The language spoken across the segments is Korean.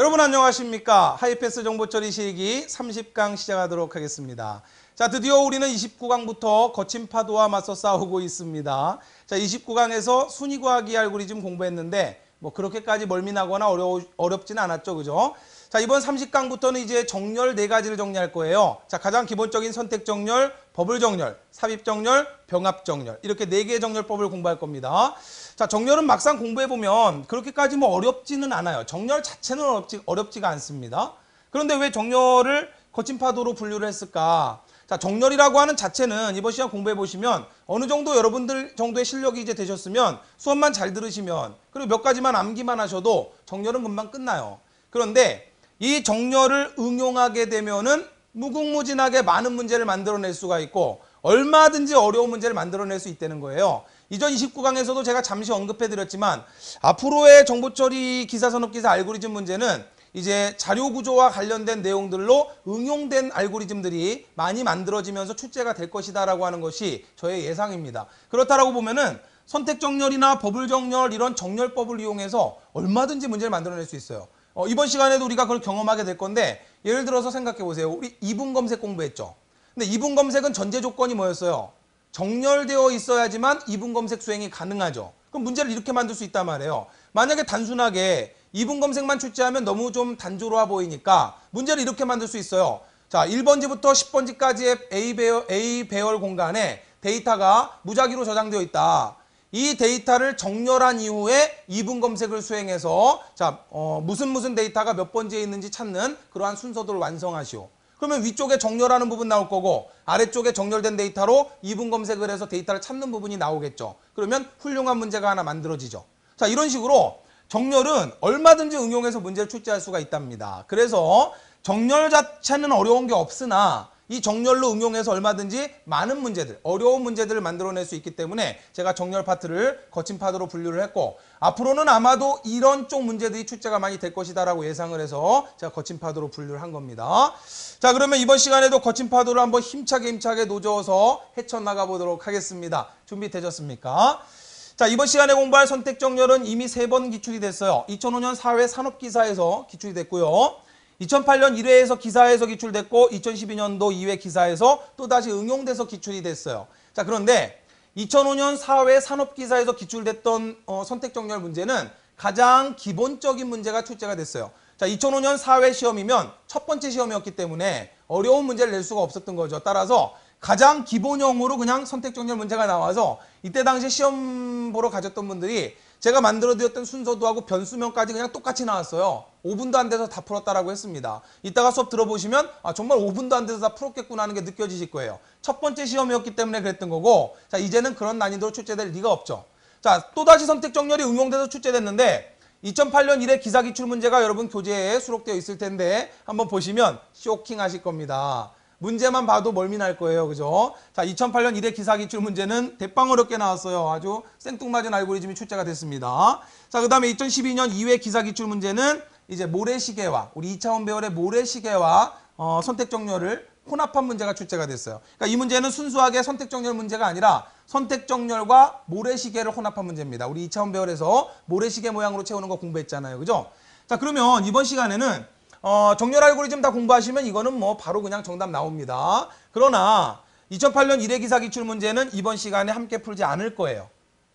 여러분 안녕하십니까 하이패스 정보처리 실기 30강 시작하도록 하겠습니다 자 드디어 우리는 29강부터 거친 파도와 맞서 싸우고 있습니다 자 29강에서 순위 과학이 알고리즘 공부했는데 뭐 그렇게까지 멀미나거나 어려, 어렵지는 않았죠 그죠 자 이번 30강부터는 이제 정렬 네가지를 정리할 거예요 자 가장 기본적인 선택 정렬 버블정렬, 삽입정렬, 병합정렬 이렇게 네개의 정렬법을 공부할 겁니다. 자 정렬은 막상 공부해보면 그렇게까지 뭐 어렵지는 않아요. 정렬 자체는 어렵지, 어렵지가 않습니다. 그런데 왜 정렬을 거친 파도로 분류를 했을까? 자 정렬이라고 하는 자체는 이번 시간 공부해보시면 어느 정도 여러분들 정도의 실력이 이제 되셨으면 수업만 잘 들으시면 그리고 몇 가지만 암기만 하셔도 정렬은 금방 끝나요. 그런데 이 정렬을 응용하게 되면은 무궁무진하게 많은 문제를 만들어낼 수가 있고 얼마든지 어려운 문제를 만들어낼 수 있다는 거예요. 이전 29강에서도 제가 잠시 언급해드렸지만 앞으로의 정보처리 기사산업기사 알고리즘 문제는 이제 자료구조와 관련된 내용들로 응용된 알고리즘들이 많이 만들어지면서 출제가 될 것이다라고 하는 것이 저의 예상입니다. 그렇다라고 보면은 선택정렬이나 버블정렬 이런 정렬법을 이용해서 얼마든지 문제를 만들어낼 수 있어요. 어, 이번 시간에도 우리가 그걸 경험하게 될 건데 예를 들어서 생각해 보세요. 우리 이분 검색 공부했죠. 근데 이분 검색은 전제 조건이 뭐였어요? 정렬되어 있어야지만 이분 검색 수행이 가능하죠. 그럼 문제를 이렇게 만들 수 있단 말이에요. 만약에 단순하게 이분 검색만 출제하면 너무 좀 단조로워 보이니까 문제를 이렇게 만들 수 있어요. 자, 1번지부터 10번지까지의 A 배열, A 배열 공간에 데이터가 무작위로 저장되어 있다. 이 데이터를 정렬한 이후에 이분 검색을 수행해서 자 어, 무슨 무슨 데이터가 몇 번째에 있는지 찾는 그러한 순서도를 완성하시오. 그러면 위쪽에 정렬하는 부분 나올 거고 아래쪽에 정렬된 데이터로 이분 검색을 해서 데이터를 찾는 부분이 나오겠죠. 그러면 훌륭한 문제가 하나 만들어지죠. 자 이런 식으로 정렬은 얼마든지 응용해서 문제를 출제할 수가 있답니다. 그래서 정렬 자체는 어려운 게 없으나 이 정렬로 응용해서 얼마든지 많은 문제들, 어려운 문제들을 만들어낼 수 있기 때문에 제가 정렬 파트를 거친 파트로 분류를 했고 앞으로는 아마도 이런 쪽 문제들이 출제가 많이 될 것이다라고 예상을 해서 제가 거친 파도로 분류를 한 겁니다. 자 그러면 이번 시간에도 거친 파도를 한번 힘차게 힘차게 노져서 헤쳐나가 보도록 하겠습니다. 준비되셨습니까? 자 이번 시간에 공부할 선택정렬은 이미 세 번 기출이 됐어요. 2005년 사회 산업기사에서 기출이 됐고요. 2008년 1회에서 기사에서 기출됐고 2012년도 2회 기사에서 또다시 응용돼서 기출이 됐어요. 자 그런데 2005년 사회 산업기사에서 기출됐던 어, 선택정렬 문제는 가장 기본적인 문제가 출제가 됐어요. 자 2005년 사회 시험이면 첫 번째 시험이었기 때문에 어려운 문제를 낼 수가 없었던 거죠. 따라서 가장 기본형으로 그냥 선택정렬 문제가 나와서 이때 당시 시험 보러 가졌던 분들이 제가 만들어드렸던 순서도 하고 변수명까지 그냥 똑같이 나왔어요. 5분도 안 돼서 다 풀었다라고 했습니다. 이따가 수업 들어보시면 아, 정말 5분도 안 돼서 다 풀었겠구나 하는 게 느껴지실 거예요. 첫 번째 시험이었기 때문에 그랬던 거고 자 이제는 그런 난이도로 출제될 리가 없죠. 자 또다시 선택 정렬이 응용돼서 출제됐는데 2008년 이래 기사 기출 문제가 여러분 교재에 수록되어 있을 텐데 한번 보시면 쇼킹하실 겁니다. 문제만 봐도 멀미 날 거예요. 그죠? 자, 2008년 이대 기사 기출 문제는 대빵 어렵게 나왔어요. 아주 생뚱맞은 알고리즘이 출제가 됐습니다. 자, 그 다음에 2012년 2회 기사 기출 문제는 이제 모래시계와 우리 2차원 배열의 모래시계와 어, 선택 정렬을 혼합한 문제가 출제가 됐어요. 그러니까 이 문제는 순수하게 선택 정렬 문제가 아니라 선택 정렬과 모래시계를 혼합한 문제입니다. 우리 2차원 배열에서 모래시계 모양으로 채우는 거 공부했잖아요. 그죠? 자, 그러면 이번 시간에는 어, 정렬 알고리즘 다 공부하시면 이거는 뭐 바로 그냥 정답 나옵니다. 그러나 2008년 1회 기사 기출 문제는 이번 시간에 함께 풀지 않을 거예요.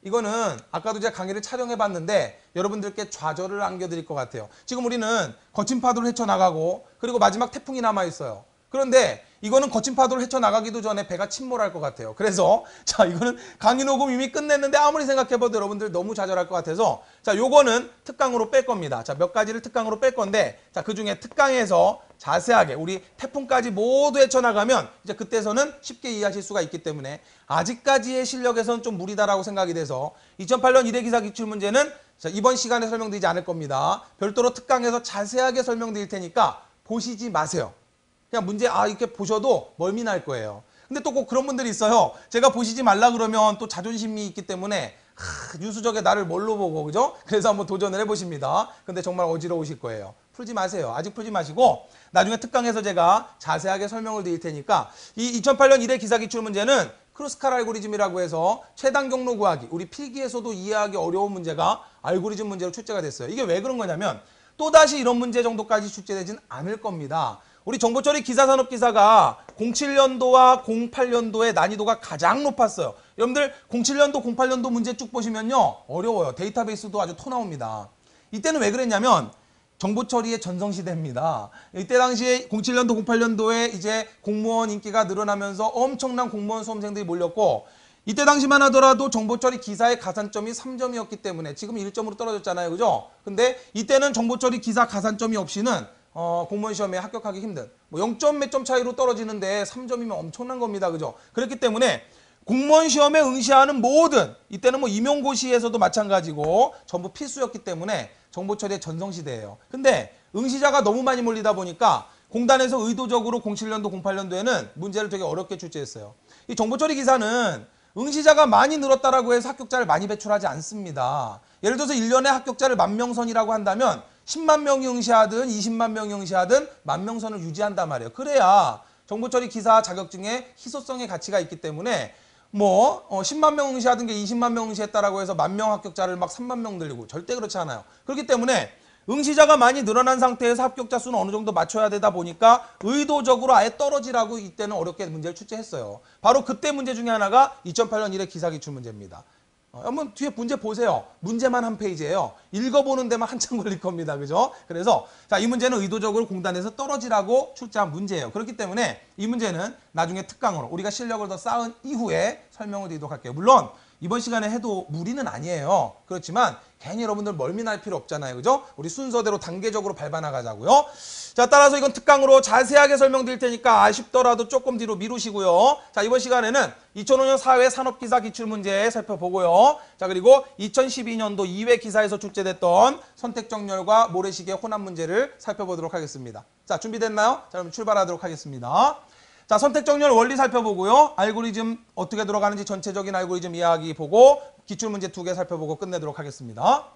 이거는 아까도 제가 강의를 촬영해봤는데 여러분들께 좌절을 안겨드릴 것 같아요. 지금 우리는 거친 파도를 헤쳐나가고 그리고 마지막 태풍이 남아있어요. 그런데 이거는 거친 파도를 헤쳐나가기도 전에 배가 침몰할 것 같아요. 그래서 자 이거는 강의 녹음 이미 끝냈는데 아무리 생각해봐도 여러분들 너무 좌절할 것 같아서 자 요거는 특강으로 뺄 겁니다. 자 몇 가지를 특강으로 뺄 건데 자 그중에 특강에서 자세하게 우리 태풍까지 모두 헤쳐나가면 이제 그때서는 쉽게 이해하실 수가 있기 때문에 아직까지의 실력에선 좀 무리다라고 생각이 돼서 2008년 1회 기사 기출 문제는 자, 이번 시간에 설명드리지 않을 겁니다. 별도로 특강에서 자세하게 설명드릴 테니까 보시지 마세요. 그냥 문제 아 이렇게 보셔도 멀미 날 거예요. 근데 또 꼭 그런 분들이 있어요. 제가 보시지 말라 그러면 또 자존심이 있기 때문에 하, 유수적의 나를 뭘로 보고 그죠? 그래서 한번 도전을 해보십니다. 근데 정말 어지러우실 거예요. 풀지 마세요. 아직 풀지 마시고 나중에 특강에서 제가 자세하게 설명을 드릴 테니까 이 2008년 1회 기사 기출 문제는 크루스칼 알고리즘이라고 해서 최단 경로 구하기 우리 필기에서도 이해하기 어려운 문제가 알고리즘 문제로 출제가 됐어요. 이게 왜 그런 거냐면 또다시 이런 문제 정도까지 출제되진 않을 겁니다. 우리 정보처리 기사산업 기사가 07년도와 08년도의 난이도가 가장 높았어요. 여러분들 07년도, 08년도 문제 쭉 보시면요. 어려워요. 데이터베이스도 아주 토 나옵니다. 이때는 왜 그랬냐면 정보처리의 전성시대입니다. 이때 당시에 07년도, 08년도에 이제 공무원 인기가 늘어나면서 엄청난 공무원 수험생들이 몰렸고 이때 당시만 하더라도 정보처리 기사의 가산점이 3점이었기 때문에 지금 1점으로 떨어졌잖아요. 그죠? 근데 이때는 정보처리 기사 가산점이 없이는 어, 공무원 시험에 합격하기 힘든 뭐 0점 몇 점 차이로 떨어지는데 3점이면 엄청난 겁니다. 그죠? 그렇기 때문에 공무원 시험에 응시하는 모든 이때는 뭐 임용고시에서도 마찬가지고 전부 필수였기 때문에 정보 처리의 전성시대예요. 근데 응시자가 너무 많이 몰리다 보니까 공단에서 의도적으로 07년도, 08년도에는 문제를 되게 어렵게 출제했어요. 이 정보 처리 기사는 응시자가 많이 늘었다라고 해서 합격자를 많이 배출하지 않습니다. 예를 들어서 1년에 합격자를 만 명선이라고 한다면 10만 명이 응시하든 20만 명이 응시하든 만 명선을 유지한단 말이에요. 그래야 정보처리 기사 자격증에 희소성의 가치가 있기 때문에 뭐 어, 10만 명 응시하던 게 20만 명 응시했다라고 해서 만 명 합격자를 막 3만 명 늘리고 절대 그렇지 않아요. 그렇기 때문에 응시자가 많이 늘어난 상태에서 합격자 수는 어느 정도 맞춰야 되다 보니까 의도적으로 아예 떨어지라고 이때는 어렵게 문제를 출제했어요. 바로 그때 문제 중에 하나가 2008년 이래 기사기출 문제입니다. 어, 한번 뒤에 문제 보세요. 문제만 한 페이지예요. 읽어보는 데만 한참 걸릴 겁니다. 그죠? 그래서 자, 이 문제는 의도적으로 공단에서 떨어지라고 출제한 문제예요. 그렇기 때문에 이 문제는 나중에 특강으로 우리가 실력을 더 쌓은 이후에 설명을 드리도록 할게요. 물론 이번 시간에 해도 무리는 아니에요. 그렇지만 괜히 여러분들 멀미날 필요 없잖아요. 그죠? 우리 순서대로 단계적으로 밟아나가자고요. 자, 따라서 이건 특강으로 자세하게 설명드릴 테니까 아쉽더라도 조금 뒤로 미루시고요. 자, 이번 시간에는 2005년 사회 산업기사 기출문제 살펴보고요. 자, 그리고 2012년도 2회 기사에서 출제됐던 선택정렬과 모래시계 혼합 문제를 살펴보도록 하겠습니다. 자, 준비됐나요? 자, 그럼 출발하도록 하겠습니다. 자, 선택 정렬 원리 살펴보고요. 알고리즘 어떻게 들어가는지 전체적인 알고리즘 이야기 보고 기출 문제 두 개 살펴보고 끝내도록 하겠습니다.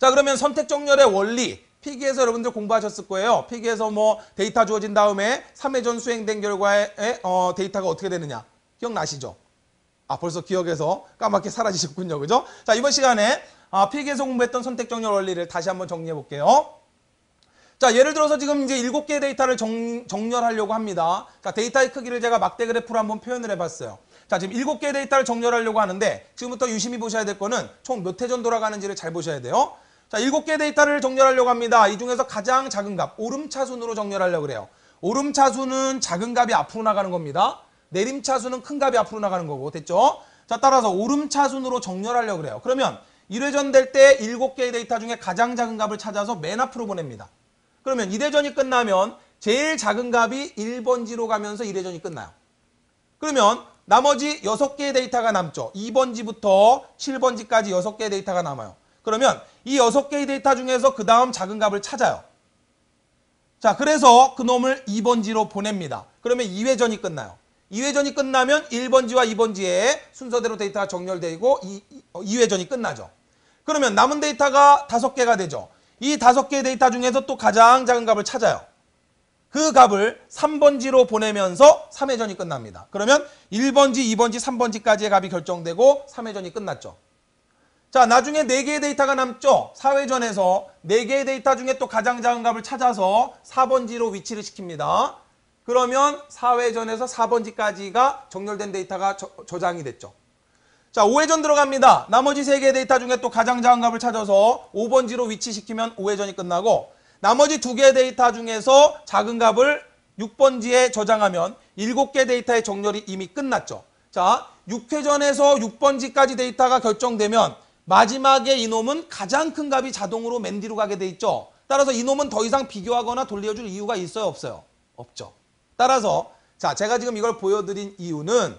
자, 그러면 선택 정렬의 원리 필기에서 여러분들 공부하셨을 거예요. 필기에서 뭐 데이터 주어진 다음에 3회전 수행된 결과에 어, 데이터가 어떻게 되느냐 기억나시죠? 아 벌써 기억에서 까맣게 사라지셨군요. 그죠? 자 이번 시간에 아, 필기에서 공부했던 선택 정렬 원리를 다시 한번 정리해 볼게요. 자 예를 들어서 지금 이제 7개의 데이터를 정, 정렬하려고 합니다. 자 데이터의 크기를 제가 막대 그래프로 한번 표현을 해봤어요. 자 지금 일곱 개의 데이터를 정렬하려고 하는데 지금부터 유심히 보셔야 될 거는 총 몇 회전 돌아가는지를 잘 보셔야 돼요. 자 일곱 개의 데이터를 정렬하려고 합니다. 이 중에서 가장 작은 값 오름차순으로 정렬하려고 그래요. 오름차순은 작은 값이 앞으로 나가는 겁니다. 내림차순은 큰 값이 앞으로 나가는 거고 됐죠? 자 따라서 오름차순으로 정렬하려고 그래요. 그러면 1회전 될 때 7개의 데이터 중에 가장 작은 값을 찾아서 맨 앞으로 보냅니다. 그러면 이대전이 끝나면 제일 작은 값이 1번지로 가면서 이대전이 끝나요. 그러면 나머지 6개의 데이터가 남죠. 2번지부터 7번지까지 6개의 데이터가 남아요. 그러면 이 6개의 데이터 중에서 그 다음 작은 값을 찾아요. 자, 그래서 그놈을 2번지로 보냅니다. 그러면 2회전이 끝나요. 2회전이 끝나면 1번지와 2번지에 순서대로 데이터가 정렬되고 2회전이 어, 끝나죠. 그러면 남은 데이터가 5개가 되죠. 이 다섯 개의 데이터 중에서 또 가장 작은 값을 찾아요. 그 값을 3번지로 보내면서 3회전이 끝납니다. 그러면 1번지, 2번지, 3번지까지의 값이 결정되고 3회전이 끝났죠. 자, 나중에 4개의 데이터가 남죠. 4회전에서 4개의 데이터 중에 또 가장 작은 값을 찾아서 4번지로 위치를 시킵니다. 그러면 4회전에서 4번지까지가 정렬된 데이터가 저, 장이 됐죠. 자, 5회전 들어갑니다. 나머지 3개의 데이터 중에 또 가장 작은 값을 찾아서 5번지로 위치시키면 5회전이 끝나고 나머지 2개의 데이터 중에서 작은 값을 6번지에 저장하면 7개 데이터의 정렬이 이미 끝났죠. 자, 6회전에서 6번지까지 데이터가 결정되면 마지막에 이놈은 가장 큰 값이 자동으로 맨 뒤로 가게 돼 있죠. 따라서 이놈은 더 이상 비교하거나 돌려줄 이유가 있어요? 없어요? 없죠. 따라서 자 제가 지금 이걸 보여드린 이유는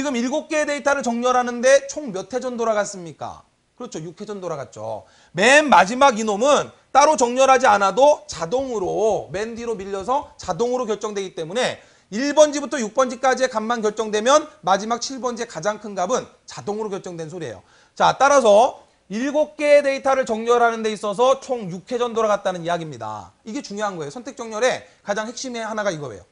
지금 7개의 데이터를 정렬하는데 총 몇 회전 돌아갔습니까? 그렇죠. 6회전 돌아갔죠. 맨 마지막 이놈은 따로 정렬하지 않아도 자동으로 맨 뒤로 밀려서 자동으로 결정되기 때문에 1번지부터 6번지까지의 값만 결정되면 마지막 7번지의 가장 큰 값은 자동으로 결정된 소리예요. 자, 따라서 7개의 데이터를 정렬하는 데 있어서 총 6회전 돌아갔다는 이야기입니다. 이게 중요한 거예요. 선택 정렬의 가장 핵심의 하나가 이거예요.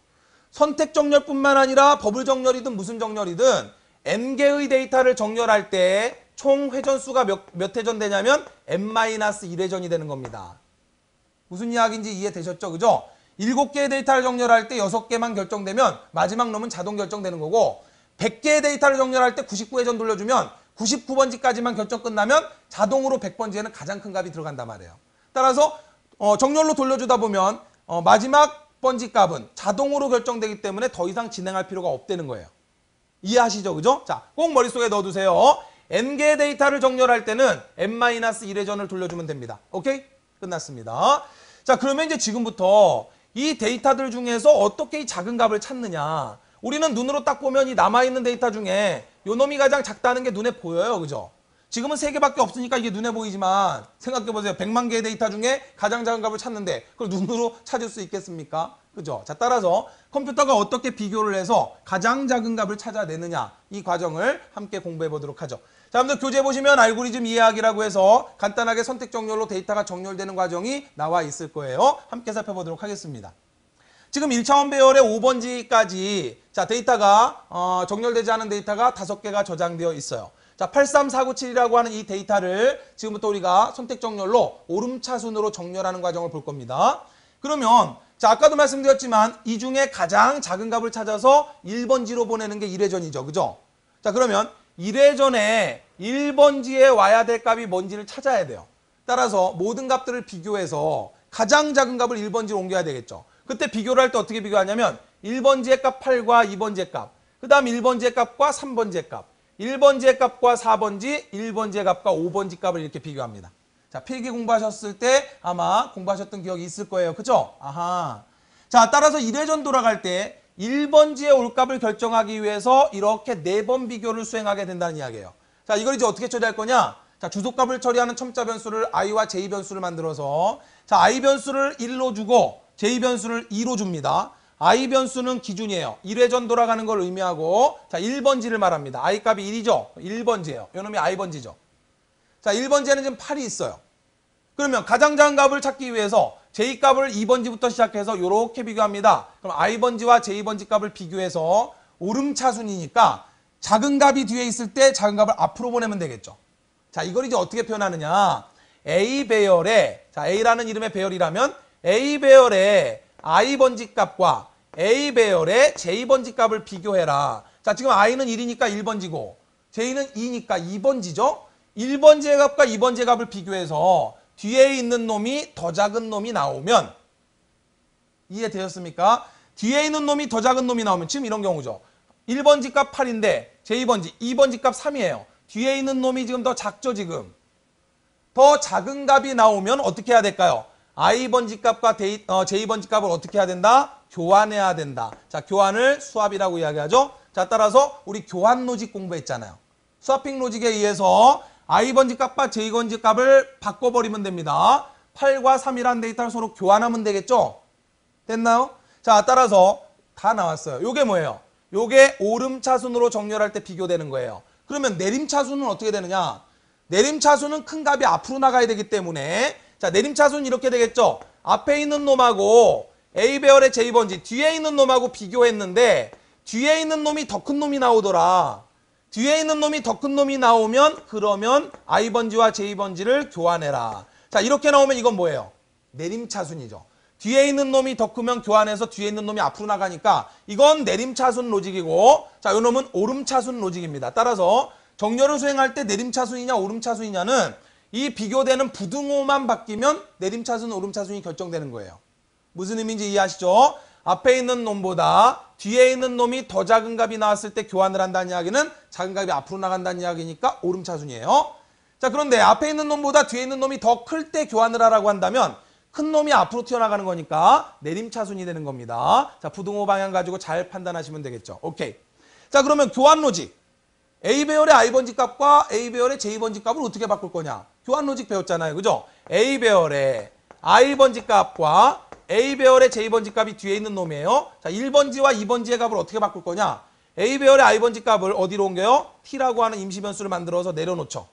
선택 정렬뿐만 아니라 버블 정렬이든 무슨 정렬이든 m개의 데이터를 정렬할 때 총 회전수가 몇, 몇 회전 되냐면 m-1회전이 되는 겁니다. 무슨 이야기인지 이해되셨죠? 그죠? 7개의 데이터를 정렬할 때 6개만 결정되면 마지막 놈은 자동 결정되는 거고 100개의 데이터를 정렬할 때 99회전 돌려주면 99번지까지만 결정 끝나면 자동으로 100번지에는 가장 큰 값이 들어간단 말이에요. 따라서 어, 정렬로 돌려주다 보면 어, 마지막 번지 값은 자동으로 결정되기 때문에 더 이상 진행할 필요가 없다는 거예요. 이해하시죠? 그죠? 자, 꼭 머릿속에 넣어두세요. n개 데이터를 정렬할 때는 n-1회전을 돌려주면 됩니다. 오케이? 끝났습니다. 자, 그러면 이제 지금부터 이 데이터들 중에서 어떻게 이 작은 값을 찾느냐. 우리는 눈으로 딱 보면 이 남아있는 데이터 중에 요 놈이 가장 작다는 게 눈에 보여요. 그죠? 지금은 세개밖에 없으니까 이게 눈에 보이지만 생각해보세요. 100만 개의 데이터 중에 가장 작은 값을 찾는데 그걸 눈으로 찾을 수 있겠습니까? 그죠? 자, 따라서 컴퓨터가 어떻게 비교를 해서 가장 작은 값을 찾아내느냐 이 과정을 함께 공부해 보도록 하죠. 자, 여러분들 교재 보시면 알고리즘 이해하기라고 해서 간단하게 선택 정렬로 데이터가 정렬되는 과정이 나와 있을 거예요. 함께 살펴보도록 하겠습니다. 지금 1차원 배열의 5번지까지 자 데이터가 어, 정렬되지 않은 데이터가 5개가 저장되어 있어요. 자, 83497이라고 하는 이 데이터를 지금부터 우리가 선택 정렬로 오름차순으로 정렬하는 과정을 볼 겁니다. 그러면 자 아까도 말씀드렸지만 이 중에 가장 작은 값을 찾아서 1번지로 보내는 게 1회전이죠. 그죠? 자 그러면 1회전에 1번지에 와야 될 값이 뭔지를 찾아야 돼요. 따라서 모든 값들을 비교해서 가장 작은 값을 1번지로 옮겨야 되겠죠. 그때 비교를 할 때 어떻게 비교하냐면 1번지의 값 8과 2번지의 값, 그 다음 1번지의 값과 3번지의 값, 1번지의 값과 4번지, 1번지의 값과 5번지 값을 이렇게 비교합니다. 자, 필기 공부하셨을 때 아마 공부하셨던 기억이 있을 거예요. 그죠? 아하. 자, 따라서 1회전 돌아갈 때 1번지의 올값을 결정하기 위해서 이렇게 4번 비교를 수행하게 된다는 이야기예요. 자, 이걸 이제 어떻게 처리할 거냐? 자, 주소값을 처리하는 첨자 변수를 i와 j 변수를 만들어서 자, i 변수를 1로 주고 j 변수를 2로 줍니다. i 변수는 기준이에요. 1회전 돌아가는 걸 의미하고 자 1번지를 말합니다. i 값이 1이죠. 1번지예요. 요놈이 i 번지죠. 자 1번지에는 지금 8이 있어요. 그러면 가장 작은 값을 찾기 위해서 j 값을 2번지부터 시작해서 이렇게 비교합니다. 그럼 i 번지와 j 번지 값을 비교해서 오름차순이니까 작은 값이 뒤에 있을 때 작은 값을 앞으로 보내면 되겠죠. 자 이걸 이제 어떻게 표현하느냐. A 배열에 자 A라는 이름의 배열이라면 A 배열에 i번지 값과 A배열의 J번지 값을 비교해라. 자, 지금 i는 1이니까 1번지고 j는 2니까 2번지죠. 1번지의 값과 2번지의 값을 비교해서 뒤에 있는 놈이 더 작은 놈이 나오면 이해되셨습니까? 뒤에 있는 놈이 더 작은 놈이 나오면 지금 이런 경우죠. 1번지 값 8인데 제2번지, 2번지 값 3이에요. 뒤에 있는 놈이 지금 더 작죠, 지금. 더 작은 값이 나오면 어떻게 해야 될까요? i번지 값과 데이, 어, j번지 값을 어떻게 해야 된다? 교환해야 된다. 자, 교환을 수합이라고 이야기하죠. 자, 따라서 우리 교환 로직 공부했잖아요. 스와핑 로직에 의해서 i번지 값과 j번지 값을 바꿔버리면 됩니다. 8과 3이라는 데이터를 서로 교환하면 되겠죠? 됐나요? 자, 따라서 다 나왔어요. 이게 뭐예요? 이게 오름차순으로 정렬할 때 비교되는 거예요. 그러면 내림차순은 어떻게 되느냐? 내림차순은 큰 값이 앞으로 나가야 되기 때문에 자 내림차순 이렇게 되겠죠. 앞에 있는 놈하고 A배열의 J번지 뒤에 있는 놈하고 비교했는데 뒤에 있는 놈이 더 큰 놈이 나오더라. 뒤에 있는 놈이 더 큰 놈이 나오면 그러면 I번지와 J번지를 교환해라. 자 이렇게 나오면 이건 뭐예요? 내림차순이죠. 뒤에 있는 놈이 더 크면 교환해서 뒤에 있는 놈이 앞으로 나가니까 이건 내림차순 로직이고 자, 요 놈은 오름차순 로직입니다. 따라서 정렬을 수행할 때 내림차순이냐 오름차순이냐는 이 비교되는 부등호만 바뀌면 내림차순, 오름차순이 결정되는 거예요. 무슨 의미인지 이해하시죠? 앞에 있는 놈보다 뒤에 있는 놈이 더 작은 값이 나왔을 때 교환을 한다는 이야기는 작은 값이 앞으로 나간다는 이야기니까 오름차순이에요. 자 그런데 앞에 있는 놈보다 뒤에 있는 놈이 더 클 때 교환을 하라고 한다면 큰 놈이 앞으로 튀어나가는 거니까 내림차순이 되는 겁니다. 자 부등호 방향 가지고 잘 판단하시면 되겠죠. 오케이. 자 그러면 교환 로직 A 배열의 I번지 값과 A 배열의 J번지 값을 어떻게 바꿀 거냐. 교환 로직 배웠잖아요. 그죠? A 배열의 I번지 값과 A 배열의 J번지 값이 뒤에 있는 놈이에요. 자, 1번지와 2번지의 값을 어떻게 바꿀 거냐? A 배열의 I번지 값을 어디로 옮겨요? T라고 하는 임시 변수를 만들어서 내려놓죠.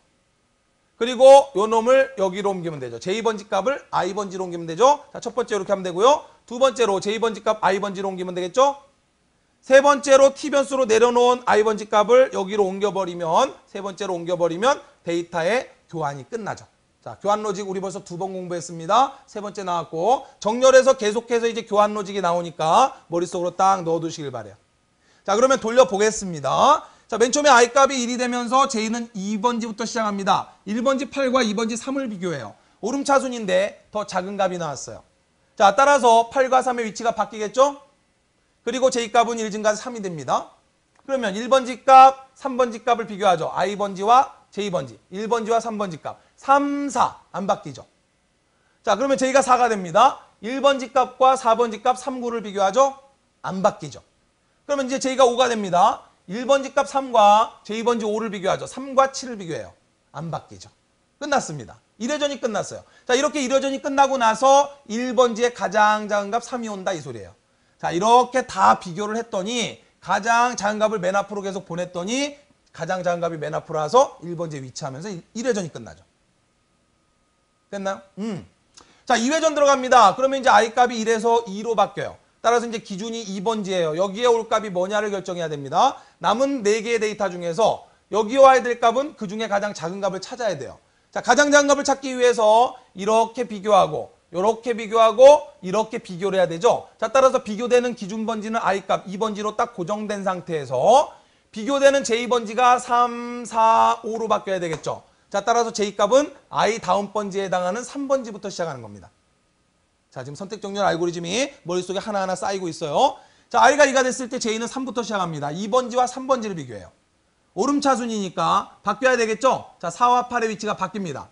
그리고 요 놈을 여기로 옮기면 되죠. J번지 값을 I번지로 옮기면 되죠. 자, 첫 번째로 이렇게 하면 되고요. 두 번째로 J번지 값 I번지로 옮기면 되겠죠. 세 번째로 T변수로 내려놓은 I번지 값을 여기로 옮겨버리면 세 번째로 옮겨버리면 데이터에 교환이 끝나죠. 자, 교환 로직 우리 벌써 두 번 공부했습니다. 세 번째 나왔고 정렬해서 계속해서 이제 교환 로직이 나오니까 머릿속으로 딱 넣어두시길 바래요. 자, 그러면 돌려보겠습니다. 자, 맨 처음에 i 값이 1이 되면서 j는 2번지부터 시작합니다. 1번지 8과 2번지 3을 비교해요. 오름차순인데 더 작은 값이 나왔어요. 자, 따라서 8과 3의 위치가 바뀌겠죠? 그리고 j값은 1증가 3이 됩니다. 그러면 1번지 값, 3번지 값을 비교하죠. i번지와 제2번지, 1번지와 3번지 값. 3, 4. 안 바뀌죠. 자, 그러면 저희가 4가 됩니다. 1번지 값과 4번지 값 3, 9를 비교하죠. 안 바뀌죠. 그러면 이제 저희가 5가 됩니다. 1번지 값 3과 제2번지 5를 비교하죠. 3과 7을 비교해요. 안 바뀌죠. 끝났습니다. 1회전이 끝났어요. 자 이렇게 1회전이 끝나고 나서 1번지의 가장 작은 값 3이 온다 이 소리예요. 자 이렇게 다 비교를 했더니 가장 작은 값을 맨 앞으로 계속 보냈더니 가장 작은 값이맨 앞으로 와서 1번지에 위치하면서 1회전이 끝나죠. 됐나요? 음. 자, 2회전 들어갑니다. 그러면 이제 i값이 1에서 2로 바뀌어요. 따라서 이제 기준이 2번지예요. 여기에 올 값이 뭐냐를 결정해야 됩니다. 남은 4개의 데이터 중에서 여기 와야 될 값은 그 중에 가장 작은 값을 찾아야 돼요. 자, 가장 작은 값을 찾기 위해서 이렇게 비교하고 이렇게 비교하고 이렇게 비교를 해야 되죠. 자, 따라서 비교되는 기준 번지는 i값 2번지로 딱 고정된 상태에서 비교되는 제2번지가 3, 4, 5로 바뀌어야 되겠죠. 자, 따라서 제2값은 i 다음 번지에 해당하는 3번지부터 시작하는 겁니다. 자, 지금 선택 정렬 알고리즘이 머릿속에 하나하나 쌓이고 있어요. 자, i가 2가 됐을 때 j 는 3부터 시작합니다. 2번지와 3번지를 비교해요. 오름차순이니까 바뀌어야 되겠죠? 자, 4와 8의 위치가 바뀝니다.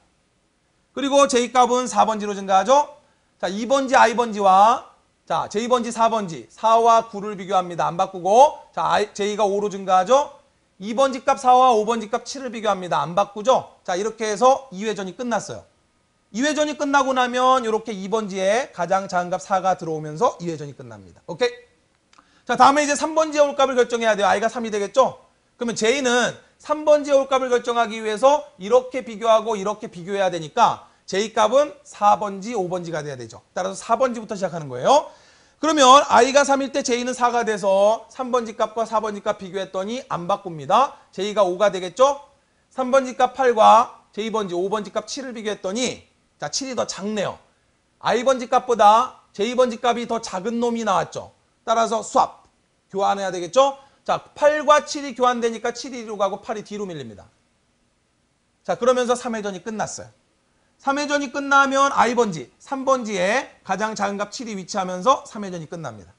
그리고 J값은 4번지로 증가하죠? 자, 2번지, I번지와 자, 제2번지 4번지 4와 9를 비교합니다. 안 바꾸고 자, J가 5로 증가하죠. 2번지 값 4와 5번지 값 7을 비교합니다. 안 바꾸죠. 자, 이렇게 해서 2회전이 끝났어요. 2회전이 끝나고 나면 이렇게 2번지에 가장 작은 값 4가 들어오면서 2회전이 끝납니다. 오케이? 자, 다음에 이제 3번지의 올값을 결정해야 돼요. i가 3이 되겠죠? 그러면 j는 3번지의 올값을 결정하기 위해서 이렇게 비교하고 이렇게 비교해야 되니까 j값은 4번지, 5번지가 돼야 되죠. 따라서 4번지부터 시작하는 거예요. 그러면 i가 3일 때 j는 4가 돼서 3번지 값과 4번지 값 비교했더니 안 바꿉니다. j가 5가 되겠죠? 3번지 값 8과 j번지 5번지 값 7을 비교했더니 자 7이 더 작네요. i번지 값보다 j번지 값이 더 작은 놈이 나왔죠. 따라서 수압 교환해야 되겠죠? 자 8과 7이 교환되니까 7이 뒤로 가고 8이 뒤로 밀립니다. 자 그러면서 3회전이 끝났어요. 3회전이 끝나면 I번지, 3번지에 가장 작은 값 7이 위치하면서 3회전이 끝납니다.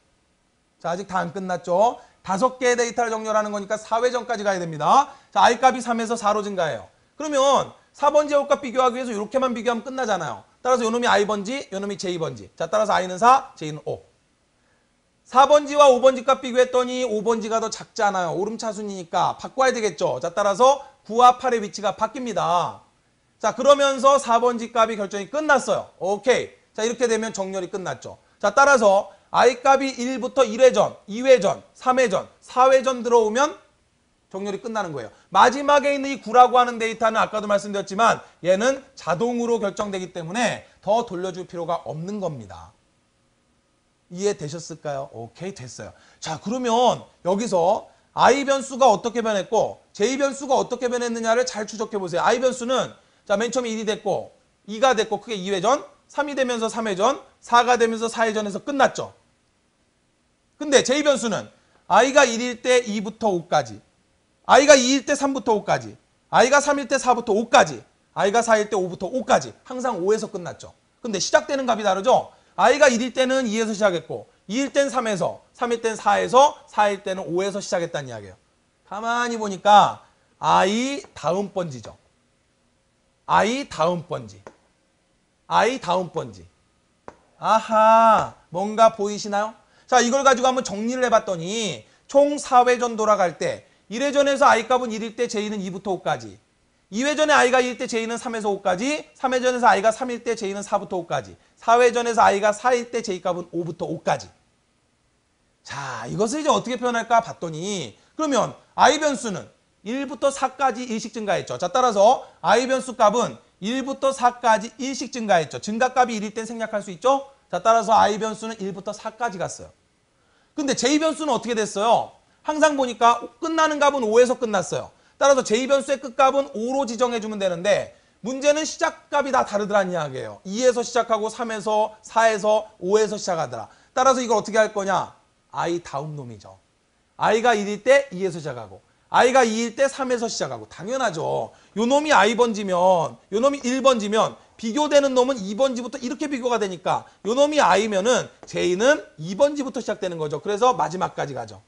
자, 아직 다 안 끝났죠? 다섯 개의 데이터를 정렬하는 거니까 4회전까지 가야 됩니다. 자, I값이 3에서 4로 증가해요. 그러면 4번지 o 값 비교하기 위해서 이렇게만 비교하면 끝나잖아요. 따라서 요놈이 I번지, 요놈이 J번지. 자, 따라서 I는 4, J는 5. 4번지와 5번지 값 비교했더니 5번지가 더 작잖아요. 오름차순이니까 바꿔야 되겠죠. 자, 따라서 9와 8의 위치가 바뀝니다. 자 그러면서 4번집 값이 결정이 끝났어요. 오케이. 자 이렇게 되면 정렬이 끝났죠. 자 따라서 i 값이 1부터 1회전, 2회전, 3회전, 4회전 들어오면 정렬이 끝나는 거예요. 마지막에 있는 이 9라고 하는 데이터는 아까도 말씀드렸지만 얘는 자동으로 결정되기 때문에 더 돌려줄 필요가 없는 겁니다. 이해되셨을까요? 오케이 됐어요. 자 그러면 여기서 i 변수가 어떻게 변했고 j 변수가 어떻게 변했느냐를 잘 추적해 보세요. i 변수는 자, 맨 처음에 1이 됐고 2가 됐고 그게 2회전, 3이 되면서 3회전, 4가 되면서 4회전에서 끝났죠. 근데 제2변수는 i가 1일 때 2부터 5까지, i가 2일 때 3부터 5까지, i가 3일 때 4부터 5까지, i가 4일 때 5부터 5까지 항상 5에서 끝났죠. 근데 시작되는 값이 다르죠. i가 1일 때는 2에서 시작했고 2일 땐 3에서, 3일 땐 4에서, 4일 때는 5에서 시작했다는 이야기예요. 가만히 보니까 i 다음 번지죠. 아이 다음 번지. 아이 다음 번지. 아하 뭔가 보이시나요? 자 이걸 가지고 한번 정리를 해봤더니 총 4회전 돌아갈 때 1회전에서 i값은 1일 때 j는 2부터 5까지 2회전에 i가 1일 때 j는 3에서 5까지 3회전에서 i가 3일 때 j는 4부터 5까지 4회전에서 i가 4일 때 j값은 5부터 5까지 자 이것을 이제 어떻게 표현할까 봤더니 그러면 i 변수는 1부터 4까지 일식 증가했죠. 자, 따라서 i 변수 값은 1부터 4까지 일식 증가했죠. 증가값이 1일 땐 생략할 수 있죠. 자, 따라서 i 변수는 1부터 4까지 갔어요. 근데 j 변수는 어떻게 됐어요? 항상 보니까 끝나는 값은 5에서 끝났어요. 따라서 j 변수의 끝값은 5로 지정해 주면 되는데 문제는 시작값이 다 다르더란 이야기예요. 2에서 시작하고 3에서 4에서 5에서 시작하더라. 따라서 이걸 어떻게 할 거냐? i 다음 놈이죠. i가 1일 때 2에서 시작하고 아이가 2일 때 3에서 시작하고 당연하죠. 요 놈이 아이 번지면 요 놈이 1번지면 비교되는 놈은 2번지부터 이렇게 비교가 되니까 요 놈이 아이면은 제이는 2번지부터 시작되는 거죠. 그래서 마지막까지 가죠.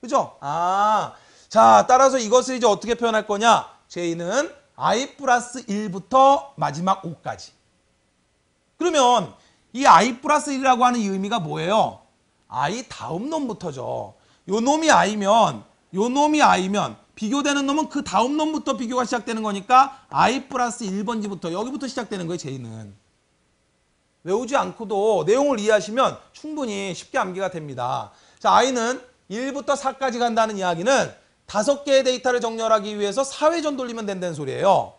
그죠? 아, 자 따라서 이것을 이제 어떻게 표현할 거냐. 제이는 i 플러스 1부터 마지막 5까지. 그러면 이 i 플러스 1이라고 하는 이 의미가 뭐예요? i 다음 놈부터죠. 요 놈이 i면 요 놈이 i면 비교되는 놈은 그 다음 놈부터 비교가 시작되는 거니까 i 플러스 1번지부터 여기부터 시작되는 거예요. j는. 외우지 않고도 내용을 이해하시면 충분히 쉽게 암기가 됩니다. 자, i는 1부터 4까지 간다는 이야기는 다섯 개의 데이터를 정렬하기 위해서 4회전 돌리면 된다는 소리예요.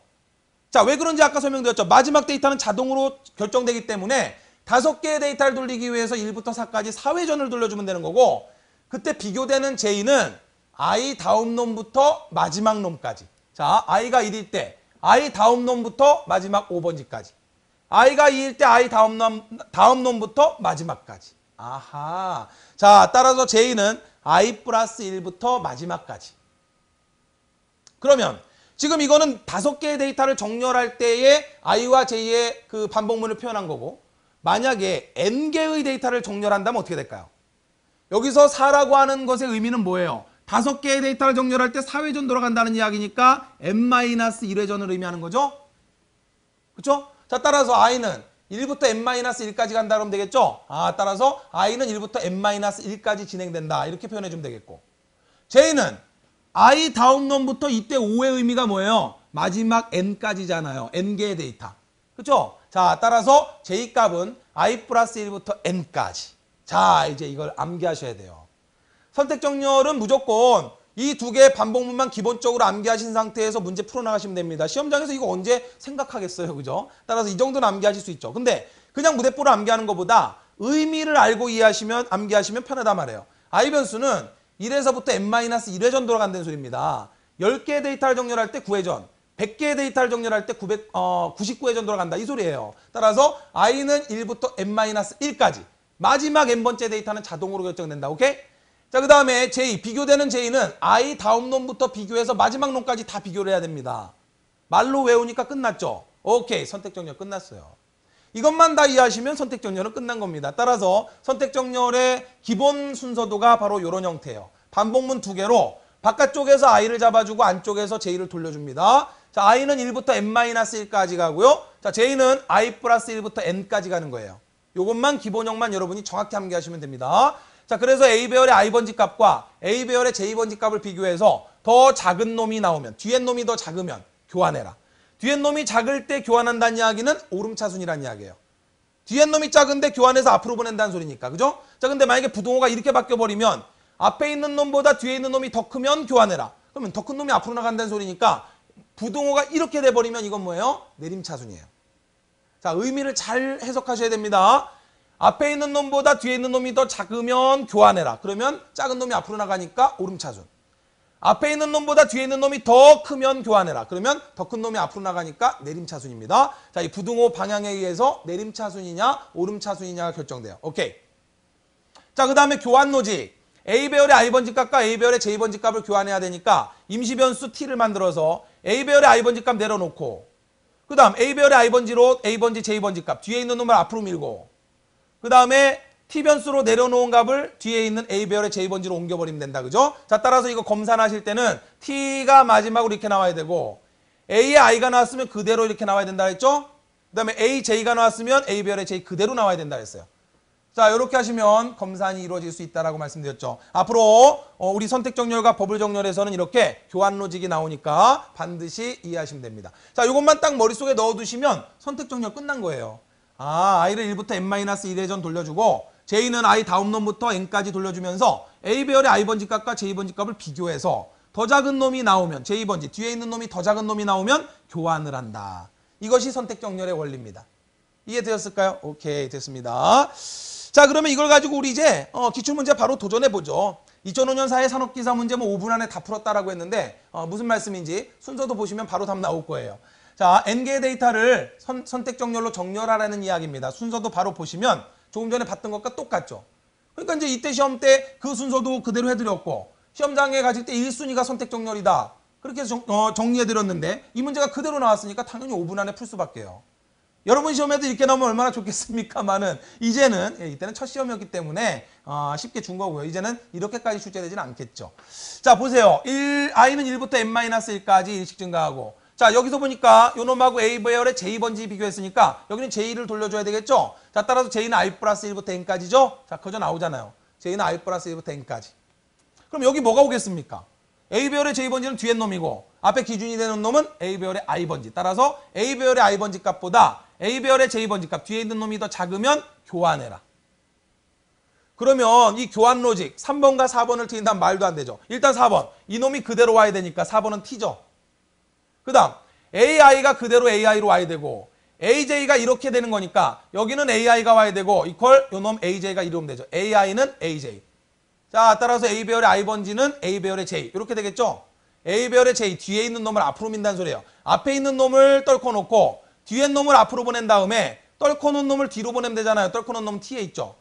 자, 왜 그런지 아까 설명드렸죠. 마지막 데이터는 자동으로 결정되기 때문에 다섯 개의 데이터를 돌리기 위해서 1부터 4까지 4회전을 돌려주면 되는 거고 그때 비교되는 j는 아이 다음 놈부터 마지막 놈까지. 자, 아이가 1일 때 아이 다음 놈부터 마지막 5번지까지. 아이가 2일 때 아이 다음 놈 다음 놈부터 마지막까지. 아하. 자, 따라서 제 j는 i 플러스 1부터 마지막까지. 그러면 지금 이거는 다섯 개의 데이터를 정렬할 때의 i와 j의 그 반복문을 표현한 거고 만약에 n개의 데이터를 정렬한다면 어떻게 될까요? 여기서 4라고 하는 것의 의미는 뭐예요? 다섯 개의 데이터를 정렬할 때 4회전 돌아간다는 이야기니까 n-1회전을 의미하는 거죠. 그렇죠? 자, 따라서 i는 1부터 n-1까지 간다 그러면 되겠죠? 아, 따라서 i는 1부터 n-1까지 진행된다. 이렇게 표현해 주면 되겠고. j는 i 다음 놈부터 이때 5의 의미가 뭐예요? 마지막 n까지잖아요. n개의 데이터. 그렇죠? 자, 따라서 j 값은 i 플러스 1부터 n까지. 자, 이제 이걸 암기하셔야 돼요. 선택 정렬은 무조건 이 두 개의 반복문만 기본적으로 암기하신 상태에서 문제 풀어나가시면 됩니다. 시험장에서 이거 언제 생각하겠어요. 그죠? 따라서 이 정도는 암기하실 수 있죠. 근데 그냥 무대뽀로 암기하는 것보다 의미를 알고 이해하시면 암기하시면 편하단 말이에요. I 변수는 1에서부터 n-1회전 돌아간다는 소리입니다. 10개의 데이터를 정렬할 때 9회전, 100개의 데이터를 정렬할 때 900, 어, 99회전 돌아간다 이 소리예요. 따라서 i는 1부터 n-1까지 마지막 n번째 데이터는 자동으로 결정된다. 오케이? 자, 그 다음에 제2, 비교되는 제2는 I 다음 놈부터 비교해서 마지막 놈까지 다 비교를 해야 됩니다. 말로 외우니까 끝났죠? 오케이, 선택정렬 끝났어요. 이것만 다 이해하시면 선택정렬은 끝난 겁니다. 따라서 선택정렬의 기본 순서도가 바로 이런 형태예요. 반복문 두 개로 바깥쪽에서 i를 잡아주고 안쪽에서 j를 돌려줍니다. 자, i는 1부터 n-1까지 가고요. 자, j는 i 플러스 1부터 n까지 가는 거예요. 이것만 기본형만 여러분이 정확히 함께 하시면 됩니다. 자, 그래서 A배열의 I번지 값과 A배열의 J번지 값을 비교해서 더 작은 놈이 나오면, 뒤에 놈이 더 작으면 교환해라. 뒤에 놈이 작을 때 교환한다는 이야기는 오름차순이라는 이야기예요. 뒤에 놈이 작은데 교환해서 앞으로 보낸다는 소리니까. 그죠? 자, 근데 만약에 부동호가 이렇게 바뀌어버리면 앞에 있는 놈보다 뒤에 있는 놈이 더 크면 교환해라. 그러면 더 큰 놈이 앞으로 나간다는 소리니까 부동호가 이렇게 돼버리면 이건 뭐예요? 내림차순이에요. 자, 의미를 잘 해석하셔야 됩니다. 앞에 있는 놈보다 뒤에 있는 놈이 더 작으면 교환해라. 그러면 작은 놈이 앞으로 나가니까 오름차순. 앞에 있는 놈보다 뒤에 있는 놈이 더 크면 교환해라. 그러면 더 큰 놈이 앞으로 나가니까 내림차순입니다. 자, 이 부등호 방향에 의해서 내림차순이냐 오름차순이냐가 결정돼요. 오케이. 자, 그 다음에 교환노직. A배열의 I번지값과 A배열의 J번지값을 교환해야 되니까 임시변수 T를 만들어서 A배열의 I번지값 내려놓고 그 다음 A배열의 I번지로 A번지, J번지값 뒤에 있는 놈을 앞으로 밀고 그 다음에 t변수로 내려놓은 값을 뒤에 있는 A배열의 J번지로 옮겨버리면 된다. 그죠? 자, 따라서 이거 검산하실 때는 t가 마지막으로 이렇게 나와야 되고 A의 I가 나왔으면 그대로 이렇게 나와야 된다 했죠? 그 다음에 AJ가 나왔으면 a 배열의 J 그대로 나와야 된다 했어요. 자 이렇게 하시면 검산이 이루어질 수 있다라고 말씀드렸죠. 앞으로 어, 우리 선택 정렬과 버블 정렬에서는 이렇게 교환 로직이 나오니까 반드시 이해하시면 됩니다. 자 이것만 딱 머릿속에 넣어두시면 선택 정렬 끝난 거예요. 아, i를 1부터 n-1회전 돌려주고 j는 i 다음 놈부터 n까지 돌려주면서 a배열의 i번지 값과 j번지 값을 비교해서 더 작은 놈이 나오면 j2번지 뒤에 있는 놈이 더 작은 놈이 나오면 교환을 한다. 이것이 선택 정렬의 원리입니다. 이해되셨을까요? 오케이 됐습니다. 자 그러면 이걸 가지고 우리 이제 어, 기출문제 바로 도전해보죠. 2005년 사회 산업기사 문제 뭐 5분 안에 다 풀었다라고 했는데 어, 무슨 말씀인지 순서도 보시면 바로 답 나올 거예요. 자, N개의 데이터를 선, 선택 정렬로 정렬하라는 이야기입니다. 순서도 바로 보시면 조금 전에 봤던 것과 똑같죠. 그러니까 이제 이때 시험 때 그 순서도 그대로 해드렸고 시험장에 가실 때 1순위가 선택 정렬이다. 그렇게 해서 정, 어, 정리해드렸는데 이 문제가 그대로 나왔으니까 당연히 5분 안에 풀 수밖에요. 여러분 시험에도 이렇게 나오면 얼마나 좋겠습니까만은 이제는 예, 이때는 첫 시험이었기 때문에 어, 쉽게 준 거고요. 이제는 이렇게까지 출제되지는 않겠죠. 자 보세요. 1, i는 1부터 n-1까지 일식 증가하고 자 여기서 보니까 요 놈하고 A 배열의 J번지 비교했으니까 여기는 J를 돌려줘야 되겠죠? 자 따라서 J는 I 플러스 1부터 N까지죠? 자 그저 나오잖아요. J는 I 플러스 1부터 N까지. 그럼 여기 뭐가 오겠습니까? A 배열의 J번지는 뒤에 놈이고 앞에 기준이 되는 놈은 A 배열의 I번지. 따라서 A 배열의 I번지 값보다 A 배열의 J번지 값 뒤에 있는 놈이 더 작으면 교환해라. 그러면 이 교환 로직 3번과 4번을 트인다면 말도 안 되죠. 일단 4번 이놈이 그대로 와야 되니까 4번은 T죠. 그 다음 AI가 그대로 AI로 와야 되고 AJ가 이렇게 되는 거니까 여기는 AI가 와야 되고 이퀄 요놈 AJ가 이러면 되죠. AI는 AJ. 자 따라서 A 배열의 I 번지는 A 배열의 J 이렇게 되겠죠. A 배열의 J 뒤에 있는 놈을 앞으로 민다는 소리예요. 앞에 있는 놈을 떨궈 놓고 뒤에 놈을 앞으로 보낸 다음에 떨궈 놓은 놈을 뒤로 보내면 되잖아요. 떨궈 놓은 놈 T에 있죠.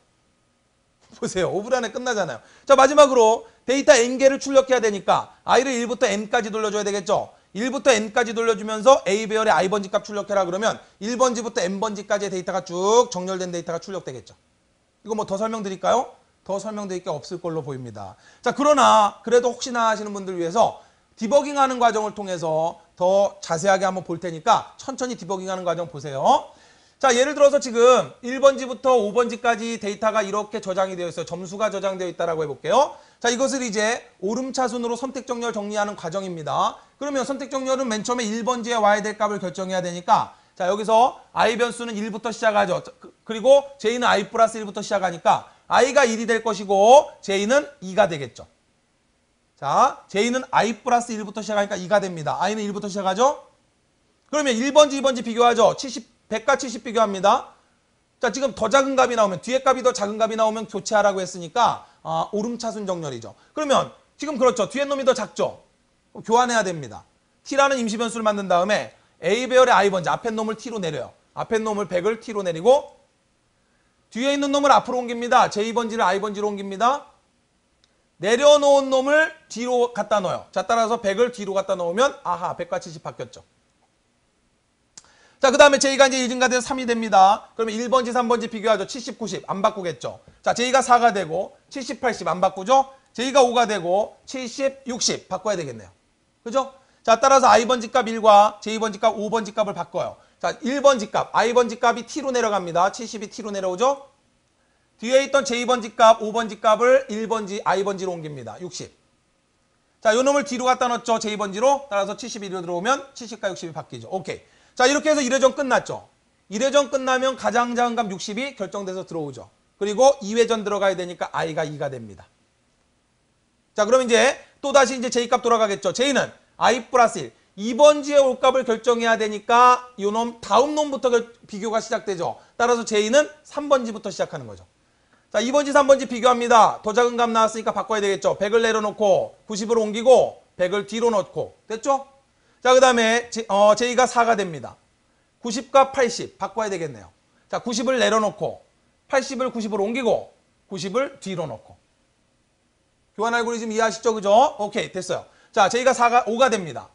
보세요. 5분 안에 끝나잖아요. 자 마지막으로 데이터 N개를 출력해야 되니까 I를 1부터 N까지 돌려줘야 되겠죠. 1부터 n까지 돌려주면서 A 배열의 i번지 값 출력해라 그러면 1번지부터 n번지까지의 데이터가 쭉 정렬된 데이터가 출력되겠죠. 이거 뭐 더 설명드릴까요? 더 설명드릴 게 없을 걸로 보입니다. 자 그러나 그래도 혹시나 하시는 분들 위해서 디버깅하는 과정을 통해서 더 자세하게 한번 볼 테니까 천천히 디버깅하는 과정 보세요. 자 예를 들어서 지금 1번지부터 5번지까지 데이터가 이렇게 저장이 되어 있어요. 점수가 저장되어 있다고 라 해볼게요. 자 이것을 이제 오름차순으로 선택정렬 정리하는 과정입니다. 그러면 선택 정렬은 맨 처음에 1번지에 와야 될 값을 결정해야 되니까 자 여기서 i 변수는 1부터 시작하죠. 그, 그리고 j는 i 플러스 1부터 시작하니까 i가 1이 될 것이고 j는 2가 되겠죠. 자 j는 i 플러스 1부터 시작하니까 2가 됩니다. i는 1부터 시작하죠. 그러면 1번지 2번지 비교하죠. 70, 100과 70 비교합니다. 자 지금 더 작은 값이 나오면 뒤에 값이 더 작은 값이 나오면 교체하라고 했으니까 아, 오름차순 정렬이죠. 그러면 지금 그렇죠. 뒤에 놈이 더 작죠. 교환해야 됩니다. T라는 임시변수를 만든 다음에 A 배열의 I 번지 앞에 놈을 T로 내려요. 앞에 놈을 100을 T로 내리고 뒤에 있는 놈을 앞으로 옮깁니다. J번지를 I번지로 옮깁니다. 내려놓은 놈을 뒤로 갖다 넣어요. 자 따라서 100을 뒤로 갖다 넣으면 아하 100과 70 바뀌었죠. 자, 그 다음에 J가 이제 2증가 돼서 3이 됩니다. 그러면 1번지, 3번지 비교하죠. 70, 90 안 바꾸겠죠. 자, J가 4가 되고 70, 80 안 바꾸죠. J가 5가 되고 70, 60 바꿔야 되겠네요. 그죠? 자, 따라서 i 아 번 집값 1과 j 번 집값 5번 집값을 바꿔요. 자, 1번 집값, i 아 번 집값이 t로 내려갑니다. 70이 t로 내려오죠? 뒤에 있던 j 번 집값, 5번 집값을 1번지, i번지로 아 옮깁니다. 60. 자, 요 놈을 뒤로 갖다 놓었죠 j 번지로. 따라서 71로 들어오면 70과 60이 바뀌죠. 오케이. 자, 이렇게 해서 1회전 끝났죠. 1회전 끝나면 가장 작은 값 60이 결정돼서 들어오죠. 그리고 2회전 들어가야 되니까 i가 2가 됩니다. 자, 그럼 이제 또다시 이제 J값 돌아가겠죠. J는 I 플러스 1. 이번 주에 올값을 결정해야 되니까 요놈 다음 놈부터 결, 비교가 시작되죠. 따라서 J는 3번지부터 시작하는 거죠. 자, 2번지, 3번지 비교합니다. 더 작은 값 나왔으니까 바꿔야 되겠죠. 100을 내려놓고 9 0을 옮기고 100을 뒤로 넣고 됐죠? 자, 그 다음에 어, J가 4가 됩니다. 90과 80 바꿔야 되겠네요. 자, 90을 내려놓고 80을 90으로 옮기고 90을 뒤로 넣고 교환 알고리즘 이해하시죠? 그죠? 오케이, 됐어요. 자, 저희가 4가 5가 됩니다.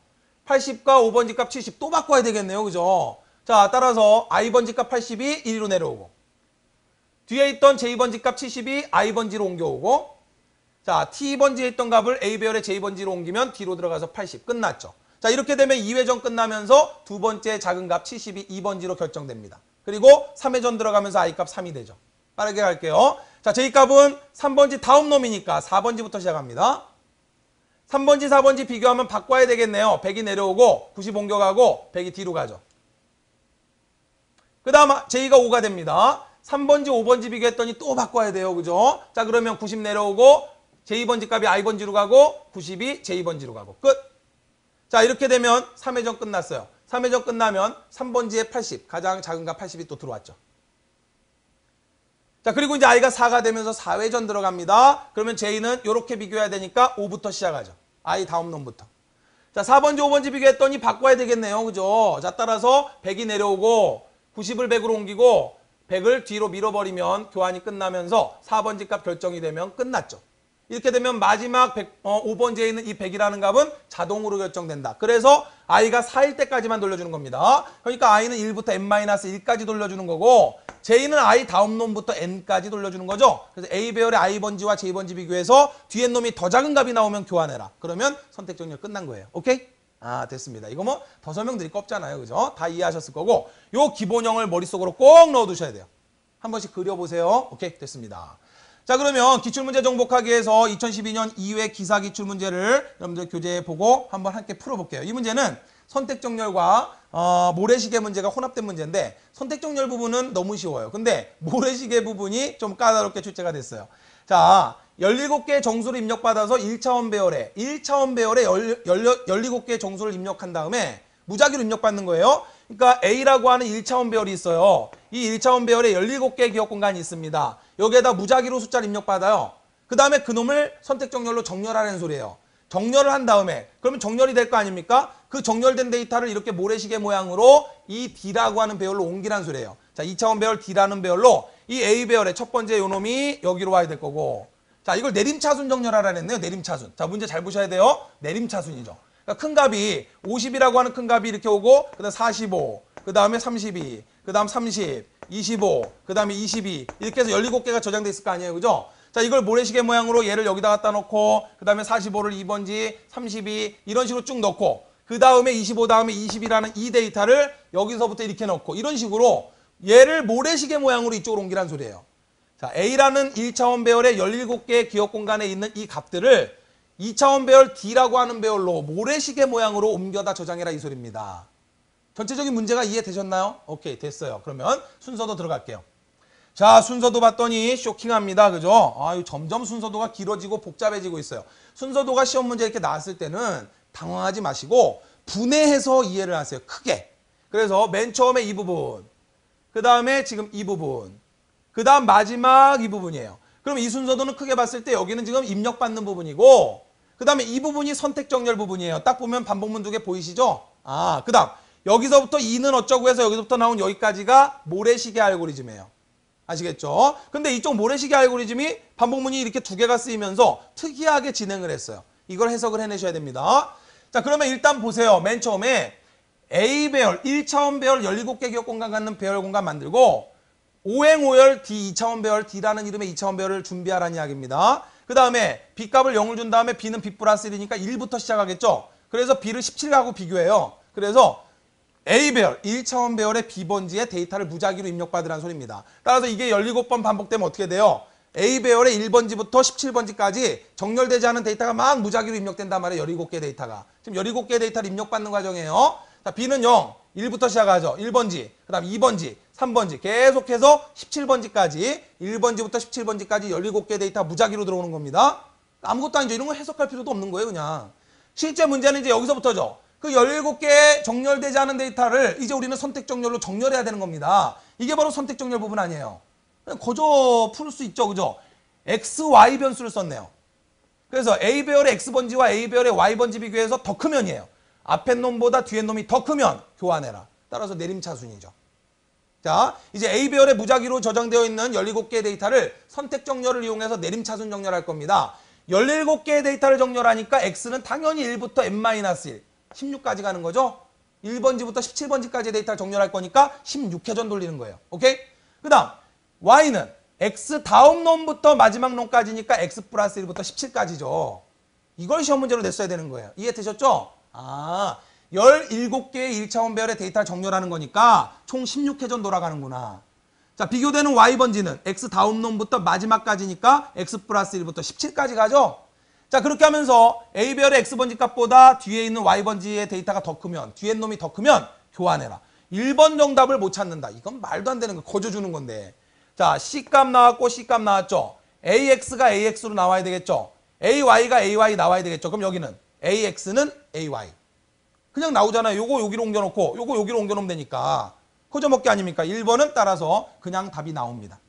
80과 5번지 값 70. 또 바꿔야 되겠네요. 그죠? 자, 따라서 i번지 값 80이 1위로 내려오고 뒤에 있던 j번지 값 70이 i번지로 옮겨오고 자, t번지에 있던 값을 a배열에 j번지로 옮기면 뒤로 들어가서 80. 끝났죠. 자, 이렇게 되면 2회전 끝나면서 두 번째 작은 값 70이 2번지로 결정됩니다. 그리고 3회전 들어가면서 i값 3이 되죠. 빠르게 갈게요. 자, J값은 3번지 다음 놈이니까 4번지부터 시작합니다. 3번지, 4번지 비교하면 바꿔야 되겠네요. 100이 내려오고 90 옮겨가고 100이 뒤로 가죠. 그 다음 제2가 5가 됩니다. 3번지, 5번지 비교했더니 또 바꿔야 돼요. 그죠? 자 그러면 90 내려오고 제2번지 값이 I번지로 가고 90이 제2번지로 가고 끝. 자 이렇게 되면 3회전 끝났어요. 3회전 끝나면 3번지에 80, 가장 작은 값 80이 또 들어왔죠. 자 그리고 이제 아이가 4가 되면서 4회전 들어갑니다. 그러면 J는 이렇게 비교해야 되니까 5부터 시작하죠. 아이 다음 놈부터. 자 4번지 5번지 비교했더니 바꿔야 되겠네요. 그죠? 자 따라서 100이 내려오고 90을 100으로 옮기고 100을 뒤로 밀어버리면 교환이 끝나면서 4번지 값 결정이 되면 끝났죠. 이렇게 되면 마지막 100, 어, 5번지에 있는 이 100이라는 값은 자동으로 결정된다. 그래서 아이가 4일 때까지만 돌려주는 겁니다. 그러니까 아이는 1부터 n-1까지 돌려주는 거고 J는 I 다음 놈부터 N까지 돌려주는 거죠. 그래서 A 배열의 I 번지와 J 번지 비교해서 뒤에 놈이 더 작은 값이 나오면 교환해라. 그러면 선택 정렬 끝난 거예요. 오케이? 아 됐습니다. 이거 뭐 더 설명드릴 거 없잖아요. 그죠? 다 이해하셨을 거고 요 기본형을 머릿속으로 꼭 넣어두셔야 돼요. 한 번씩 그려보세요. 오케이 됐습니다. 자 그러면 기출문제 정복하기에서 2012년 2회 기사 기출문제를 여러분들 교재에 보고 한번 함께 풀어볼게요. 이 문제는 선택정렬과 어, 모래시계 문제가 혼합된 문제인데 선택정렬 부분은 너무 쉬워요. 근데 모래시계 부분이 좀 까다롭게 출제가 됐어요. 자, 17개의 정수를 입력받아서 1차원 배열에 1차원 배열에 열, 열, 17개의 정수를 입력한 다음에 무작위로 입력받는 거예요. 그러니까 A라고 하는 1차원 배열이 있어요. 이 1차원 배열에 17개의 기억 공간이 있습니다. 여기에다 무작위로 숫자를 입력받아요. 그 다음에 그놈을 선택정렬로 정렬하라는 소리예요. 정렬을 한 다음에 그러면 정렬이 될 거 아닙니까? 그 정렬된 데이터를 이렇게 모래시계 모양으로 이 D라고 하는 배열로 옮기란 소리예요. 자, 2차원 배열 D라는 배열로 이 A 배열의 첫 번째 요놈이 여기로 와야 될 거고 자, 이걸 내림차순 정렬하라 했네요. 내림차순. 자, 문제 잘 보셔야 돼요. 내림차순이죠. 그러니까 큰 값이 50이라고 하는 큰 값이 이렇게 오고 그다음 45, 그다음에 32, 그다음 30, 25, 그다음에 22 이렇게 해서 17개가 저장돼 있을 거 아니에요. 그죠? 자, 이걸 모래시계 모양으로 얘를 여기다 갖다 놓고 그 다음에 45를 2번지 32 이런 식으로 쭉 넣고 그 다음에 25 다음에 20이라는 이 데이터를 여기서부터 이렇게 넣고 이런 식으로 얘를 모래시계 모양으로 이쪽으로 옮기란 소리예요. 자, A라는 1차원 배열의 17개의 기억 공간에 있는 이 값들을 2차원 배열 D라고 하는 배열로 모래시계 모양으로 옮겨다 저장해라 이 소리입니다. 전체적인 문제가 이해되셨나요? 오케이, 됐어요. 그러면 순서도 들어갈게요. 자 순서도 봤더니 쇼킹합니다. 그죠? 아유 점점 순서도가 길어지고 복잡해지고 있어요. 순서도가 시험 문제 이렇게 나왔을 때는 당황하지 마시고 분해해서 이해를 하세요. 크게. 그래서 맨 처음에 이 부분 그 다음에 지금 이 부분 그 다음 마지막 이 부분이에요. 그럼 이 순서도는 크게 봤을 때 여기는 지금 입력받는 부분이고 그 다음에 이 부분이 선택정렬 부분이에요. 딱 보면 반복문 두 개 보이시죠? 아, 그 다음 여기서부터 이는 어쩌고 해서 여기서부터 나온 여기까지가 모래시계 알고리즘이에요. 아시겠죠? 근데 이쪽 모래시계 알고리즘이 반복문이 이렇게 두 개가 쓰이면서 특이하게 진행을 했어요. 이걸 해석을 해내셔야 됩니다. 자 그러면 일단 보세요. 맨 처음에 A 배열, 1차원 배열 17개 기억 공간 갖는 배열 공간 만들고 오행 오열 D 2차원 배열 D라는 이름의 2차원 배열을 준비하라는 이야기입니다. 그 다음에 B값을 0을 준 다음에 B는 B 플러스 1이니까 1부터 시작하겠죠. 그래서 B를 17하고 비교해요. 그래서 A배열, 1차원 배열의 B번지에 데이터를 무작위로 입력받으라는 소리입니다. 따라서 이게 17번 반복되면 어떻게 돼요? A배열의 1번지부터 17번지까지 정렬되지 않은 데이터가 막 무작위로 입력된단 말이에요. 17개 데이터가. 지금 17개 데이터를 입력받는 과정이에요. 자, B는 0, 1부터 시작하죠. 1번지, 그 다음 2번지, 3번지 계속해서 17번지까지 1번지부터 17번지까지 17개 데이터 무작위로 들어오는 겁니다. 아무것도 아니죠. 이런 거 해석할 필요도 없는 거예요. 그냥. 실제 문제는 이제 여기서부터죠. 그 17개의 정렬되지 않은 데이터를 이제 우리는 선택 정렬로 정렬해야 되는 겁니다. 이게 바로 선택 정렬 부분 아니에요. 거저 풀 수 있죠. 그죠? x, y 변수를 썼네요. 그래서 a 배열의 x 번지와 a 배열의 y 번지 비교해서 더 크면이에요. 앞에 놈보다 뒤에 놈이 더 크면 교환해라. 따라서 내림차순이죠. 자, 이제 a 배열의 무작위로 저장되어 있는 17개의 데이터를 선택 정렬을 이용해서 내림차순 정렬할 겁니다. 17개의 데이터를 정렬하니까 x는 당연히 1부터 n-1, 16까지 가는 거죠. 1번지부터 17번지까지 데이터를 정렬할 거니까 16회전 돌리는 거예요. 오케이? 그 다음 y는 x 다음 놈부터 마지막 놈까지니까 x 플러스 1부터 17까지죠. 이걸 시험 문제로 냈어야 되는 거예요. 이해되셨죠? 아, 17개의 1차원 배열의 데이터를 정렬하는 거니까 총 16회전 돌아가는구나. 자, 비교되는 y번지는 x 다음 놈부터 마지막까지니까 x 플러스 1부터 17까지 가죠? 자 그렇게 하면서 A별의 X번지 값보다 뒤에 있는 Y번지의 데이터가 더 크면 뒤에 놈이 더 크면 교환해라. 1번 정답을 못 찾는다. 이건 말도 안 되는 거 거저주는 건데. 자 C값 나왔고 C값 나왔죠. AX가 AX로 나와야 되겠죠. AY가 AY 나와야 되겠죠. 그럼 여기는 AX는 AY. 그냥 나오잖아요. 요거 여기로 옮겨놓고 요거 여기로 옮겨놓으면 되니까. 커져먹기 아닙니까? 1번은 따라서 그냥 답이 나옵니다.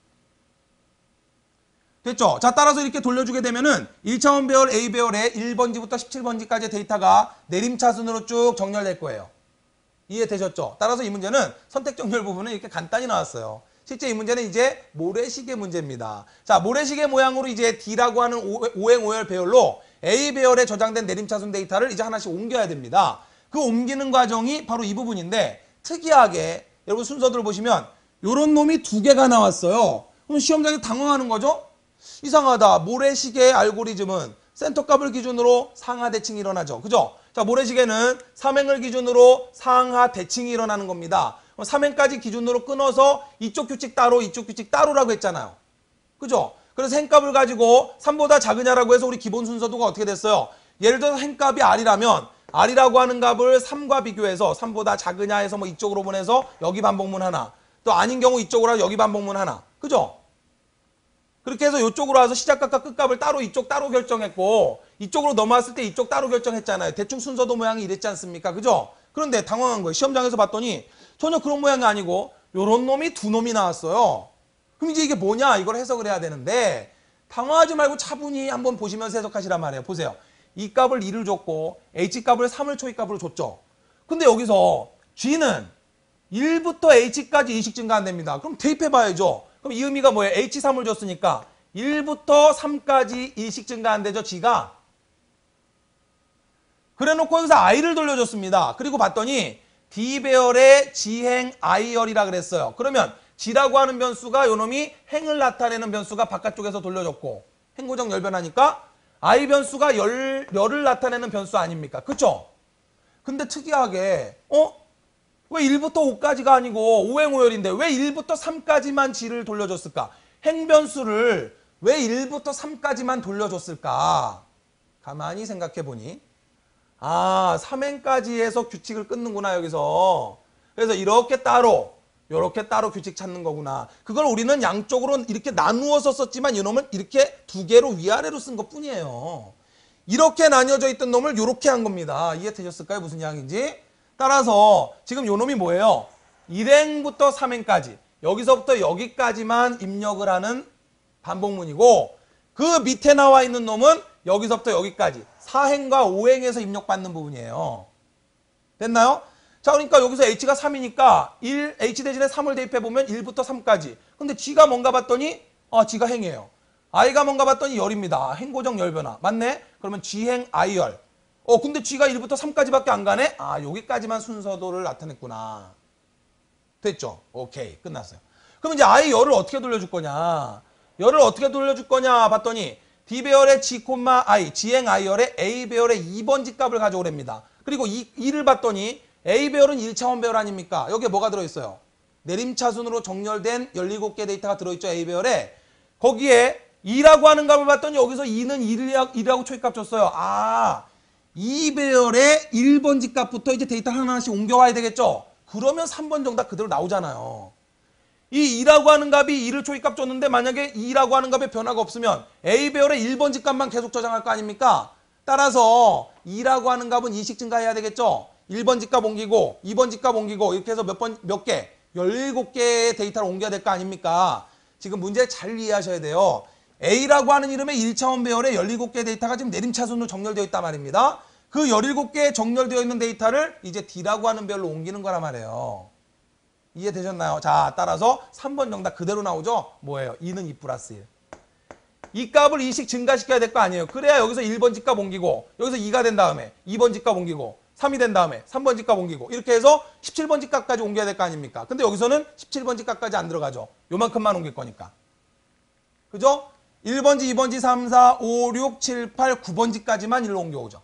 됐죠? 자, 따라서 이렇게 돌려주게 되면은 1차원 배열 A 배열의 1번지부터 17번지까지의 데이터가 내림차순으로 쭉 정렬될 거예요. 이해되셨죠? 따라서 이 문제는 선택 정렬 부분은 이렇게 간단히 나왔어요. 실제 이 문제는 이제 모래시계 문제입니다. 자, 모래시계 모양으로 이제 D라고 하는 오행 오열 배열로 A 배열에 저장된 내림차순 데이터를 이제 하나씩 옮겨야 됩니다. 그 옮기는 과정이 바로 이 부분인데 특이하게 여러분 순서들을 보시면 요런 놈이 두 개가 나왔어요. 그럼 시험장에 당황하는 거죠? 이상하다. 모래시계의 알고리즘은 센터값을 기준으로 상하 대칭이 일어나죠. 그죠? 자, 모래시계는 삼행을 기준으로 상하 대칭이 일어나는 겁니다. 삼행까지 기준으로 끊어서 이쪽 규칙 따로, 이쪽 규칙 따로라고 했잖아요. 그죠? 그래서 행값을 가지고 3보다 작으냐라고 해서 우리 기본 순서도가 어떻게 됐어요? 예를 들어서 행값이 R이라면 R이라고 하는 값을 3과 비교해서 3보다 작으냐 해서 뭐 이쪽으로 보내서 여기 반복문 하나 또 아닌 경우 이쪽으로 하면 여기 반복문 하나 그죠? 그렇게 해서 이쪽으로 와서 시작값과 끝값을 따로 이쪽 따로 결정했고 이쪽으로 넘어왔을 때 이쪽 따로 결정했잖아요. 대충 순서도 모양이 이랬지 않습니까? 그죠? 그런데 당황한 거예요. 시험장에서 봤더니 전혀 그런 모양이 아니고 요런 놈이 두 놈이 나왔어요. 그럼 이제 이게 뭐냐? 이걸 해석을 해야 되는데 당황하지 말고 차분히 한번 보시면서 해석하시란 말이에요. 보세요. 이 값을 2를 줬고 h 값을 3을 초입 값으로 줬죠. 근데 여기서 g는 1부터 h까지 인식 증가 안 됩니다. 그럼 대입해 봐야죠. 그럼 이 의미가 뭐예요? H3을 줬으니까 1부터 3까지 일식 증가 안 되죠? 지가 그래놓고 여기서 I를 돌려줬습니다. 그리고 봤더니 D배열의 지행 I열이라 그랬어요. 그러면 지라고 하는 변수가 요놈이 행을 나타내는 변수가 바깥쪽에서 돌려줬고 행고정 열변하니까 I 변수가 열, 열을 나타내는 변수 아닙니까? 그쵸? 근데 특이하게 어? 왜 1부터 5까지가 아니고 5행오열인데 왜 1부터 3까지만 지를 돌려줬을까? 행변수를 왜 1부터 3까지만 돌려줬을까? 가만히 생각해 보니 아 3행까지 해서 규칙을 끊는구나 여기서 그래서 이렇게 따로 이렇게 따로 규칙 찾는 거구나. 그걸 우리는 양쪽으로 이렇게 나누어서 썼지만 이놈은 이렇게 두 개로 위아래로 쓴 것뿐이에요. 이렇게 나뉘어져 있던 놈을 이렇게 한 겁니다. 이해되셨을까요? 무슨 양인지? 따라서 지금 요놈이 뭐예요? 1행부터 3행까지 여기서부터 여기까지만 입력을 하는 반복문이고 그 밑에 나와 있는 놈은 여기서부터 여기까지 4행과 5행에서 입력받는 부분이에요. 됐나요? 자 그러니까 여기서 h가 3이니까 1, h 대신에 3을 대입해보면 1부터 3까지 근데 g가 뭔가 봤더니 아 g가 행이에요. i가 뭔가 봤더니 열입니다. 행고정 열변화 맞네? 그러면 g행 i열 어 근데 G가 1부터 3까지밖에 안 가네? 아 여기까지만 순서도를 나타냈구나. 됐죠? 오케이 끝났어요. 그럼 이제 아예 열을 어떻게 돌려줄 거냐? 열을 어떻게 돌려줄 거냐 봤더니 D배열의 G, I, G행 I열의 A배열의 2번지 값을 가져오랍니다. 그리고 이, 2를 봤더니 A배열은 1차원 배열 아닙니까? 여기에 뭐가 들어있어요? 내림차순으로 정렬된 17개 데이터가 들어있죠. A배열에. 거기에 2라고 하는 값을 봤더니 여기서 2는 1이라고 초입값 줬어요. 아, 2배열의 1번 집값부터 이제 데이터 하나하나씩 옮겨와야 되겠죠. 그러면 3번 정답 그대로 나오잖아요. 이 2라고 하는 값이 2를 초입값 줬는데 만약에 2라고 하는 값에 변화가 없으면 A배열의 1번 집값만 계속 저장할 거 아닙니까? 따라서 2라고 하는 값은 이식 증가해야 되겠죠. 1번 집값 옮기고 2번 집값 옮기고 이렇게 해서 몇 번 몇 개? 17개의 데이터를 옮겨야 될 거 아닙니까? 지금 문제 잘 이해하셔야 돼요. A라고 하는 이름의 1차원 배열의 17개 데이터가 지금 내림차순으로 정렬되어 있단 말입니다. 그 17개 정렬되어 있는 데이터를 이제 D라고 하는 배열로 옮기는 거란 말이에요. 이해되셨나요? 자, 따라서 3번 정답 그대로 나오죠? 뭐예요? 2는 2 플러스 1. 이 값을 2씩 증가시켜야 될 거 아니에요. 그래야 여기서 1번 집값 옮기고 여기서 2가 된 다음에 2번 집값 옮기고 3이 된 다음에 3번 집값 옮기고 이렇게 해서 17번 집값까지 옮겨야 될 거 아닙니까? 근데 여기서는 17번 집값까지 안 들어가죠. 요만큼만 옮길 거니까. 그죠? 1번지, 2번지, 3, 4, 5, 6, 7, 8, 9번지까지만 일로 옮겨오죠.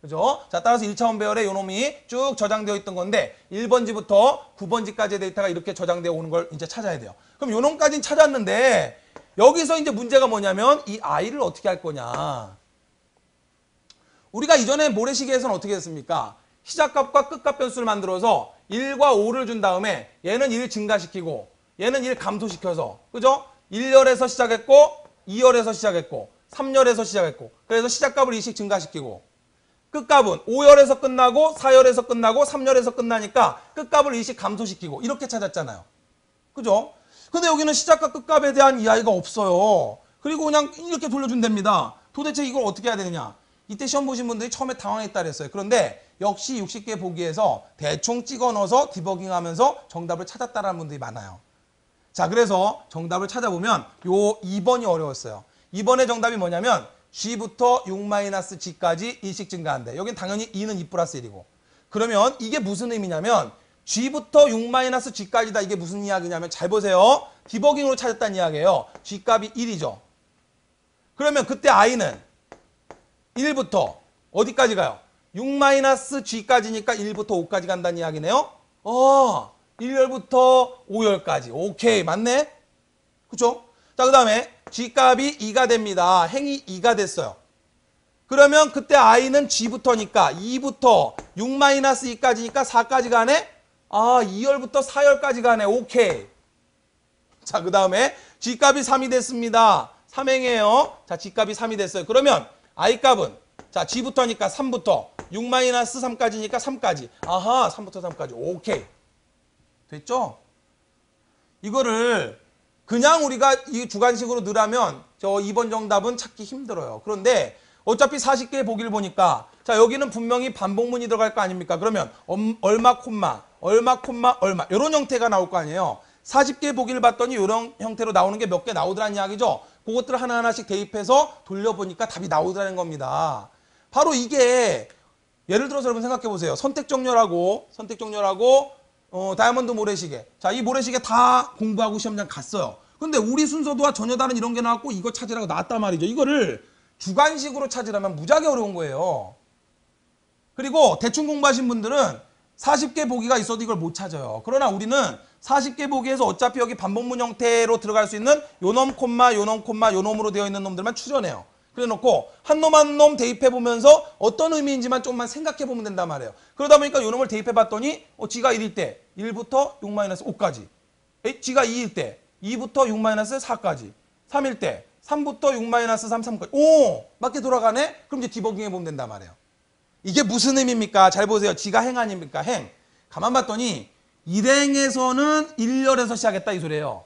그죠? 자, 따라서 1차원 배열에 요놈이 쭉 저장되어 있던 건데 1번지부터 9번지까지의 데이터가 이렇게 저장되어 오는 걸 이제 찾아야 돼요. 그럼 요놈까지는 찾았는데 여기서 이제 문제가 뭐냐면 이 i를 어떻게 할 거냐. 우리가 이전에 모래시계에서는 어떻게 했습니까? 시작값과 끝값 변수를 만들어서 1과 5를 준 다음에 얘는 1 증가시키고 얘는 1 감소시켜서 그죠? 1열에서 시작했고 2열에서 시작했고 3열에서 시작했고 그래서 시작값을 이씩 증가시키고 끝값은 5열에서 끝나고 4열에서 끝나고 3열에서 끝나니까 끝값을 이씩 감소시키고 이렇게 찾았잖아요. 그죠? 근데 여기는 시작과 끝값에 대한 이야기가 없어요. 그리고 그냥 이렇게 돌려준답니다. 도대체 이걸 어떻게 해야 되느냐. 이때 시험 보신 분들이 처음에 당황했다 그랬어요. 그런데 역시 60개 보기에서 대충 찍어 넣어서 디버깅하면서 정답을 찾았다라는 분들이 많아요. 자, 그래서 정답을 찾아보면 요 2번이 어려웠어요. 2번의 정답이 뭐냐면 G부터 6-G까지 일씩 증가한대. 여긴 당연히 2는 2 플러스 1이고. 그러면 이게 무슨 의미냐면 G부터 6-G까지다. 이게 무슨 이야기냐면 잘 보세요. 디버깅으로 찾았다는 이야기예요. G값이 1이죠. 그러면 그때 I는 1부터 어디까지 가요? 6-G까지니까 1부터 5까지 간다는 이야기네요. 어, 1열부터 5열까지. 오케이. 네. 맞네? 그쵸? 자, 그 다음에 G값이 2가 됩니다. 행이 2가 됐어요. 그러면 그때 i는 g부터니까 2부터 6-2까지니까 4까지 가네? 아, 2열부터 4열까지 가네. 오케이. 자, 그 다음에 g값이 3이 됐습니다. 3행이에요. 자, g값이 3이 됐어요. 그러면 i값은 자, g부터니까 3부터 6-3까지니까 3까지. 아하, 3부터 3까지. 오케이. 됐죠? 이거를 그냥 우리가 이 주관식으로 넣으라면 저 2번 정답은 찾기 힘들어요. 그런데 어차피 40개의 보기를 보니까 자 여기는 분명히 반복문이 들어갈 거 아닙니까? 그러면 얼마 콤마 얼마 콤마 얼마 이런 형태가 나올 거 아니에요. 40개 보기를 봤더니 이런 형태로 나오는 게 몇 개 나오더란 이야기죠. 그것들을 하나하나씩 대입해서 돌려보니까 답이 나오더라는 겁니다. 바로 이게 예를 들어서 여러분 생각해 보세요. 선택 정렬하고 선택 정렬하고 어, 다이아몬드 모래시계. 자, 이 모래시계 다 공부하고 시험장 갔어요. 근데 우리 순서도와 전혀 다른 이런 게 나왔고 이거 찾으라고 나왔단 말이죠. 이거를 주관식으로 찾으려면 무지하게 어려운 거예요. 그리고 대충 공부하신 분들은 40개 보기가 있어도 이걸 못 찾아요. 그러나 우리는 40개 보기에서 어차피 여기 반복문 형태로 들어갈 수 있는 요놈 콤마 요놈 콤마 요놈으로 되어 있는 놈들만 추려해요 그래놓고 한 놈 한 놈 대입해보면서 어떤 의미인지만 조금만 생각해보면 된단 말이에요. 그러다 보니까 요놈을 대입해봤더니 어, 지가 1일 때 1부터 6-5까지 에이, g가 2일 때 2부터 6-4까지 3일 때 3부터 6-3, 3까지 오! 맞게 돌아가네? 그럼 이제 디버깅 해보면 된단 말이에요. 이게 무슨 의미입니까? 잘 보세요. 지가행 아닙니까? 행. 가만 봤더니 일행에서는 일렬에서 시작했다 이 소리예요.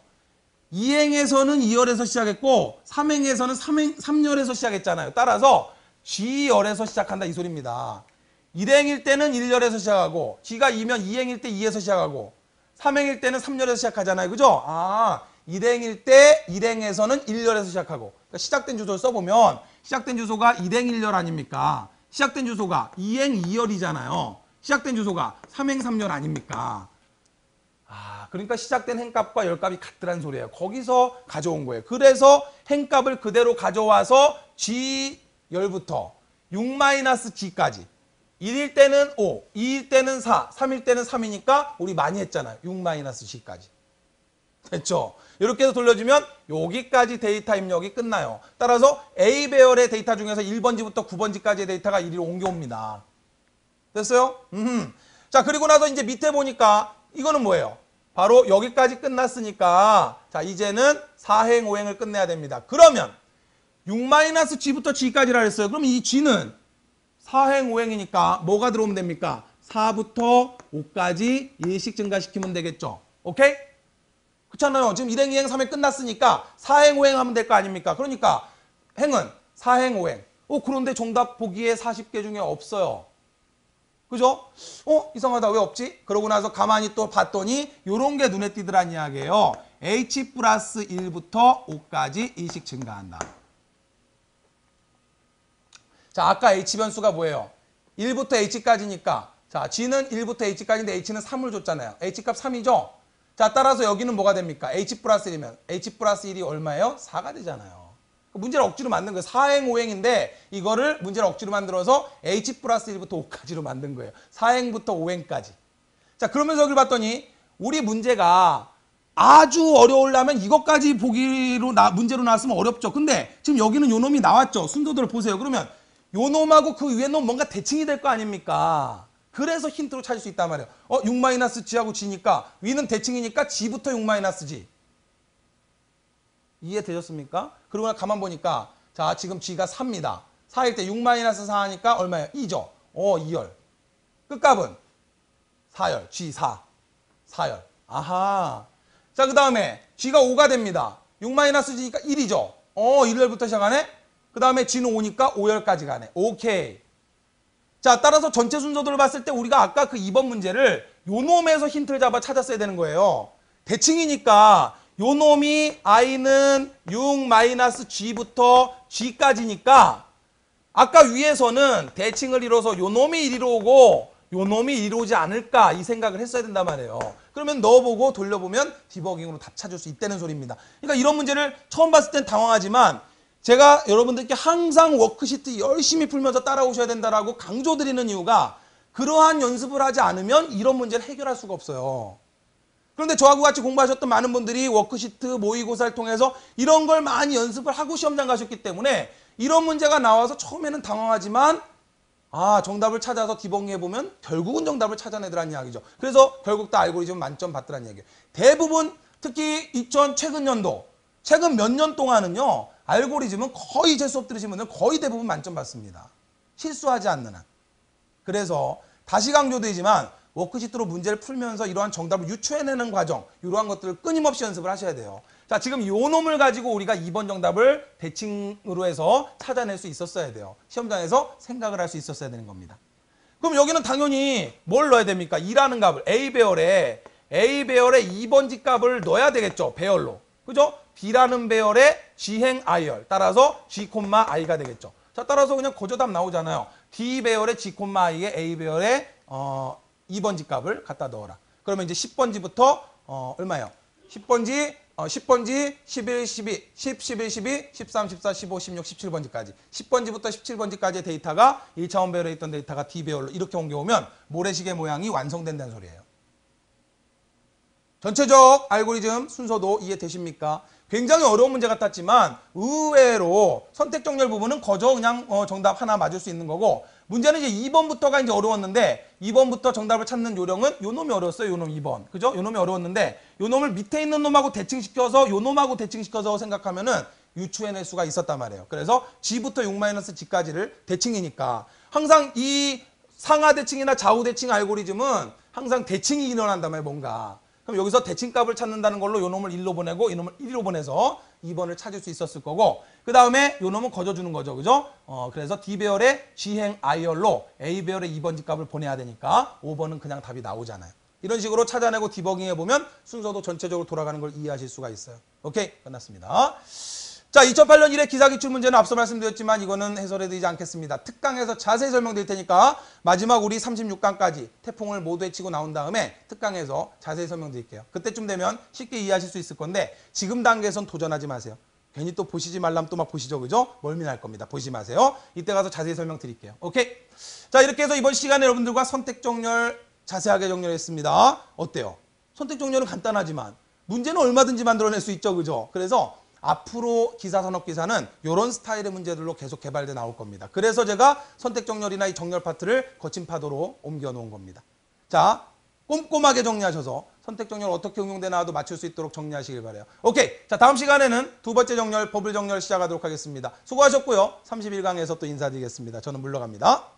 2행에서는 2열에서 시작했고 3행에서는 3행, 3열에서 시작했잖아요. 따라서 G열에서 시작한다 이 소리입니다. 1행일 때는 1열에서 시작하고 G가 2면 2행일 때 2에서 시작하고 3행일 때는 3열에서 시작하잖아요. 그죠? 아, 1행일 때 1행에서는 1열에서 시작하고 그러니까 시작된 주소를 써보면 시작된 주소가 1행 1열 아닙니까? 시작된 주소가 2행 2열이잖아요. 시작된 주소가 3행 3열 아닙니까? 아, 그러니까 시작된 행값과 열값이 같더란 소리예요. 거기서 가져온 거예요. 그래서 행값을 그대로 가져와서 G열부터 6-G까지 1일 때는 5, 2일 때는 4, 3일 때는 3이니까 우리 많이 했잖아요. 6-G까지. 됐죠? 이렇게 해서 돌려주면 여기까지 데이터 입력이 끝나요. 따라서 A 배열의 데이터 중에서 1번지부터 9번지까지의 데이터가 1위로 옮겨옵니다. 됐어요? 음. 자 그리고 나서 이제 밑에 보니까 이거는 뭐예요? 바로 여기까지 끝났으니까 자 이제는 4행 5행을 끝내야 됩니다. 그러면 6-g부터 g까지라 했어요. 그럼 이 g는 4행 5행이니까 뭐가 들어오면 됩니까? 4부터 5까지 예식 증가시키면 되겠죠. 오케이? 그렇잖아요. 지금 1행, 2행, 3행 끝났으니까 4행, 5행 하면 될 거 아닙니까? 그러니까 행은 4행, 5행. 어, 그런데 정답 보기에 40개 중에 없어요. 그죠? 어? 이상하다. 왜 없지? 그러고 나서 가만히 또 봤더니 요런 게 눈에 띄더란 이야기예요. H 플러스 1부터 5까지 일식 증가한다. 자, 아까 H 변수가 뭐예요? 1부터 H까지니까 자, G는 1부터 H까지인데 H는 3을 줬잖아요. H값 3이죠? 자, 따라서 여기는 뭐가 됩니까? H 플러스 1이면 H 플러스 1이 얼마예요? 4가 되잖아요. 문제를 억지로 만든 거예요. 사행오행인데 이거를 문제를 억지로 만들어서 H 플러스 1부터 5까지로 만든 거예요. 사행부터오행까지 자 그러면서 여기 봤더니 우리 문제가 아주 어려우려면 이것까지 보기로 나, 문제로 나왔으면 어렵죠. 근데 지금 여기는 요 놈이 나왔죠. 순도들를 보세요. 그러면 요 놈하고 그 위에 놈 뭔가 대칭이 될 거 아닙니까? 그래서 힌트로 찾을 수 있단 말이에요. 어, 6-G하고 G니까 위는 대칭이니까 G부터 6-G. 이해되셨습니까? 그러고 나서 가만 보니까 자 지금 G가 3입니다. 4일 때6 마이너스 4 하니까 얼마예요? 2죠. 어 2열. 끝값은 4열. G4. 4열. 아하. 자그 다음에 G가 5가 됩니다. 6 마이너스 G니까 1이죠. 어 1열부터 시작하네. 그 다음에 G는 5니까 5열까지 가네. 오케이. 자 따라서 전체 순서들을 봤을 때 우리가 아까 그 2번 문제를 요놈에서 힌트를 잡아 찾았어야 되는 거예요. 대칭이니까 요 놈이 i는 6-g부터 g까지니까 아까 위에서는 대칭을 이뤄서 요 놈이 이리로 오고 요 놈이 이리로 오지 않을까 이 생각을 했어야 된단 말이에요. 그러면 넣어보고 돌려보면 디버깅으로 답 찾을 수 있다는 소리입니다. 그러니까 이런 문제를 처음 봤을 땐 당황하지만 제가 여러분들께 항상 워크시트 열심히 풀면서 따라오셔야 된다라고 강조드리는 이유가 그러한 연습을 하지 않으면 이런 문제를 해결할 수가 없어요. 그런데 저하고 같이 공부하셨던 많은 분들이 워크시트, 모의고사를 통해서 이런 걸 많이 연습을 하고 시험장 가셨기 때문에 이런 문제가 나와서 처음에는 당황하지만 아 정답을 찾아서 디벙해보면 결국은 정답을 찾아내더라는 이야기죠. 그래서 결국 다 알고리즘 만점 받더라는 이야기예요. 대부분 특히 2000 최근 연도 최근 몇 년 동안은요. 알고리즘은 거의 제 수업 들으시면 거의 대부분 만점 받습니다. 실수하지 않는 한. 그래서 다시 강조되지만 워크시트로 문제를 풀면서 이러한 정답을 유추해내는 과정 이러한 것들을 끊임없이 연습을 하셔야 돼요. 자 지금 요 놈을 가지고 우리가 2번 정답을 대칭으로 해서 찾아낼 수 있었어야 돼요. 시험장에서 생각을 할 수 있었어야 되는 겁니다. 그럼 여기는 당연히 뭘 넣어야 됩니까? 2라는 값을 A 배열에 A 배열에 2번지 값을 넣어야 되겠죠. 배열로. 그죠? B라는 배열에 G행 I열. 따라서 G, I가 되겠죠. 자 따라서 그냥 거저답 나오잖아요. D 배열에 G, I에 A 배열에 어, 2번지 값을 갖다 넣어라. 그러면 이제 10번지부터 어, 얼마예요? 10번지, 어, 10번지, 11, 12, 10, 11, 12, 13, 14, 15, 16, 17번지까지. 10번지부터 17번지까지의 데이터가 1차 원배열에 있던 데이터가 D배열로 이렇게 옮겨오면 모래시계 모양이 완성된다는 소리예요. 전체적 알고리즘 순서도 이해되십니까? 굉장히 어려운 문제 같았지만 의외로 선택 정렬 부분은 거저 그냥 어, 정답 하나 맞을 수 있는 거고 문제는 이제 2번부터가 이제 어려웠는데 2번부터 정답을 찾는 요령은 요 놈이 어려웠어요. 요놈 2번. 그죠? 요 놈이 어려웠는데 요 놈을 밑에 있는 놈하고 대칭시켜서 요 놈하고 대칭시켜서 생각하면은 유추해낼 수가 있었단 말이에요. 그래서 G부터 6-G까지를 대칭이니까 항상 이 상하 대칭이나 좌우 대칭 알고리즘은 항상 대칭이 일어난단 말이에요. 뭔가. 그럼 여기서 대칭값을 찾는다는 걸로 요놈을 1로 보내고 이놈을 1로 보내서 2번을 찾을 수 있었을 거고 그 다음에 요놈은 거저주는 거죠. 그죠? 어, 그래서 D배열의 G행 I열로 A배열의 2번지 값을 보내야 되니까 5번은 그냥 답이 나오잖아요. 이런 식으로 찾아내고 디버깅해보면 순서도 전체적으로 돌아가는 걸 이해하실 수가 있어요. 오케이, 끝났습니다. 자, 2008년 이래 기사기출 문제는 앞서 말씀드렸지만 이거는 해설해드리지 않겠습니다. 특강에서 자세히 설명드릴 테니까 마지막 우리 36강까지 태풍을 모두 해치고 나온 다음에 특강에서 자세히 설명드릴게요. 그때쯤 되면 쉽게 이해하실 수 있을 건데 지금 단계에선 도전하지 마세요. 괜히 또 보시지 말라면 또 막 보시죠. 그죠? 멀미날 겁니다. 보시지 마세요. 이때 가서 자세히 설명드릴게요. 오케이? 자, 이렇게 해서 이번 시간에 여러분들과 선택 종렬 자세하게 정렬했습니다. 어때요? 선택 종렬은 간단하지만 문제는 얼마든지 만들어낼 수 있죠. 그죠? 그래서 앞으로 기사 산업 기사는 이런 스타일의 문제들로 계속 개발돼 나올 겁니다. 그래서 제가 선택 정렬이나 이 정렬 파트를 거친 파도로 옮겨 놓은 겁니다. 자, 꼼꼼하게 정리하셔서 선택 정렬 어떻게 응용되나도 맞출 수 있도록 정리하시길 바래요. 오케이. 자, 다음 시간에는 두 번째 정렬, 버블 정렬 시작하도록 하겠습니다. 수고하셨고요. 31강에서 또 인사드리겠습니다. 저는 물러갑니다.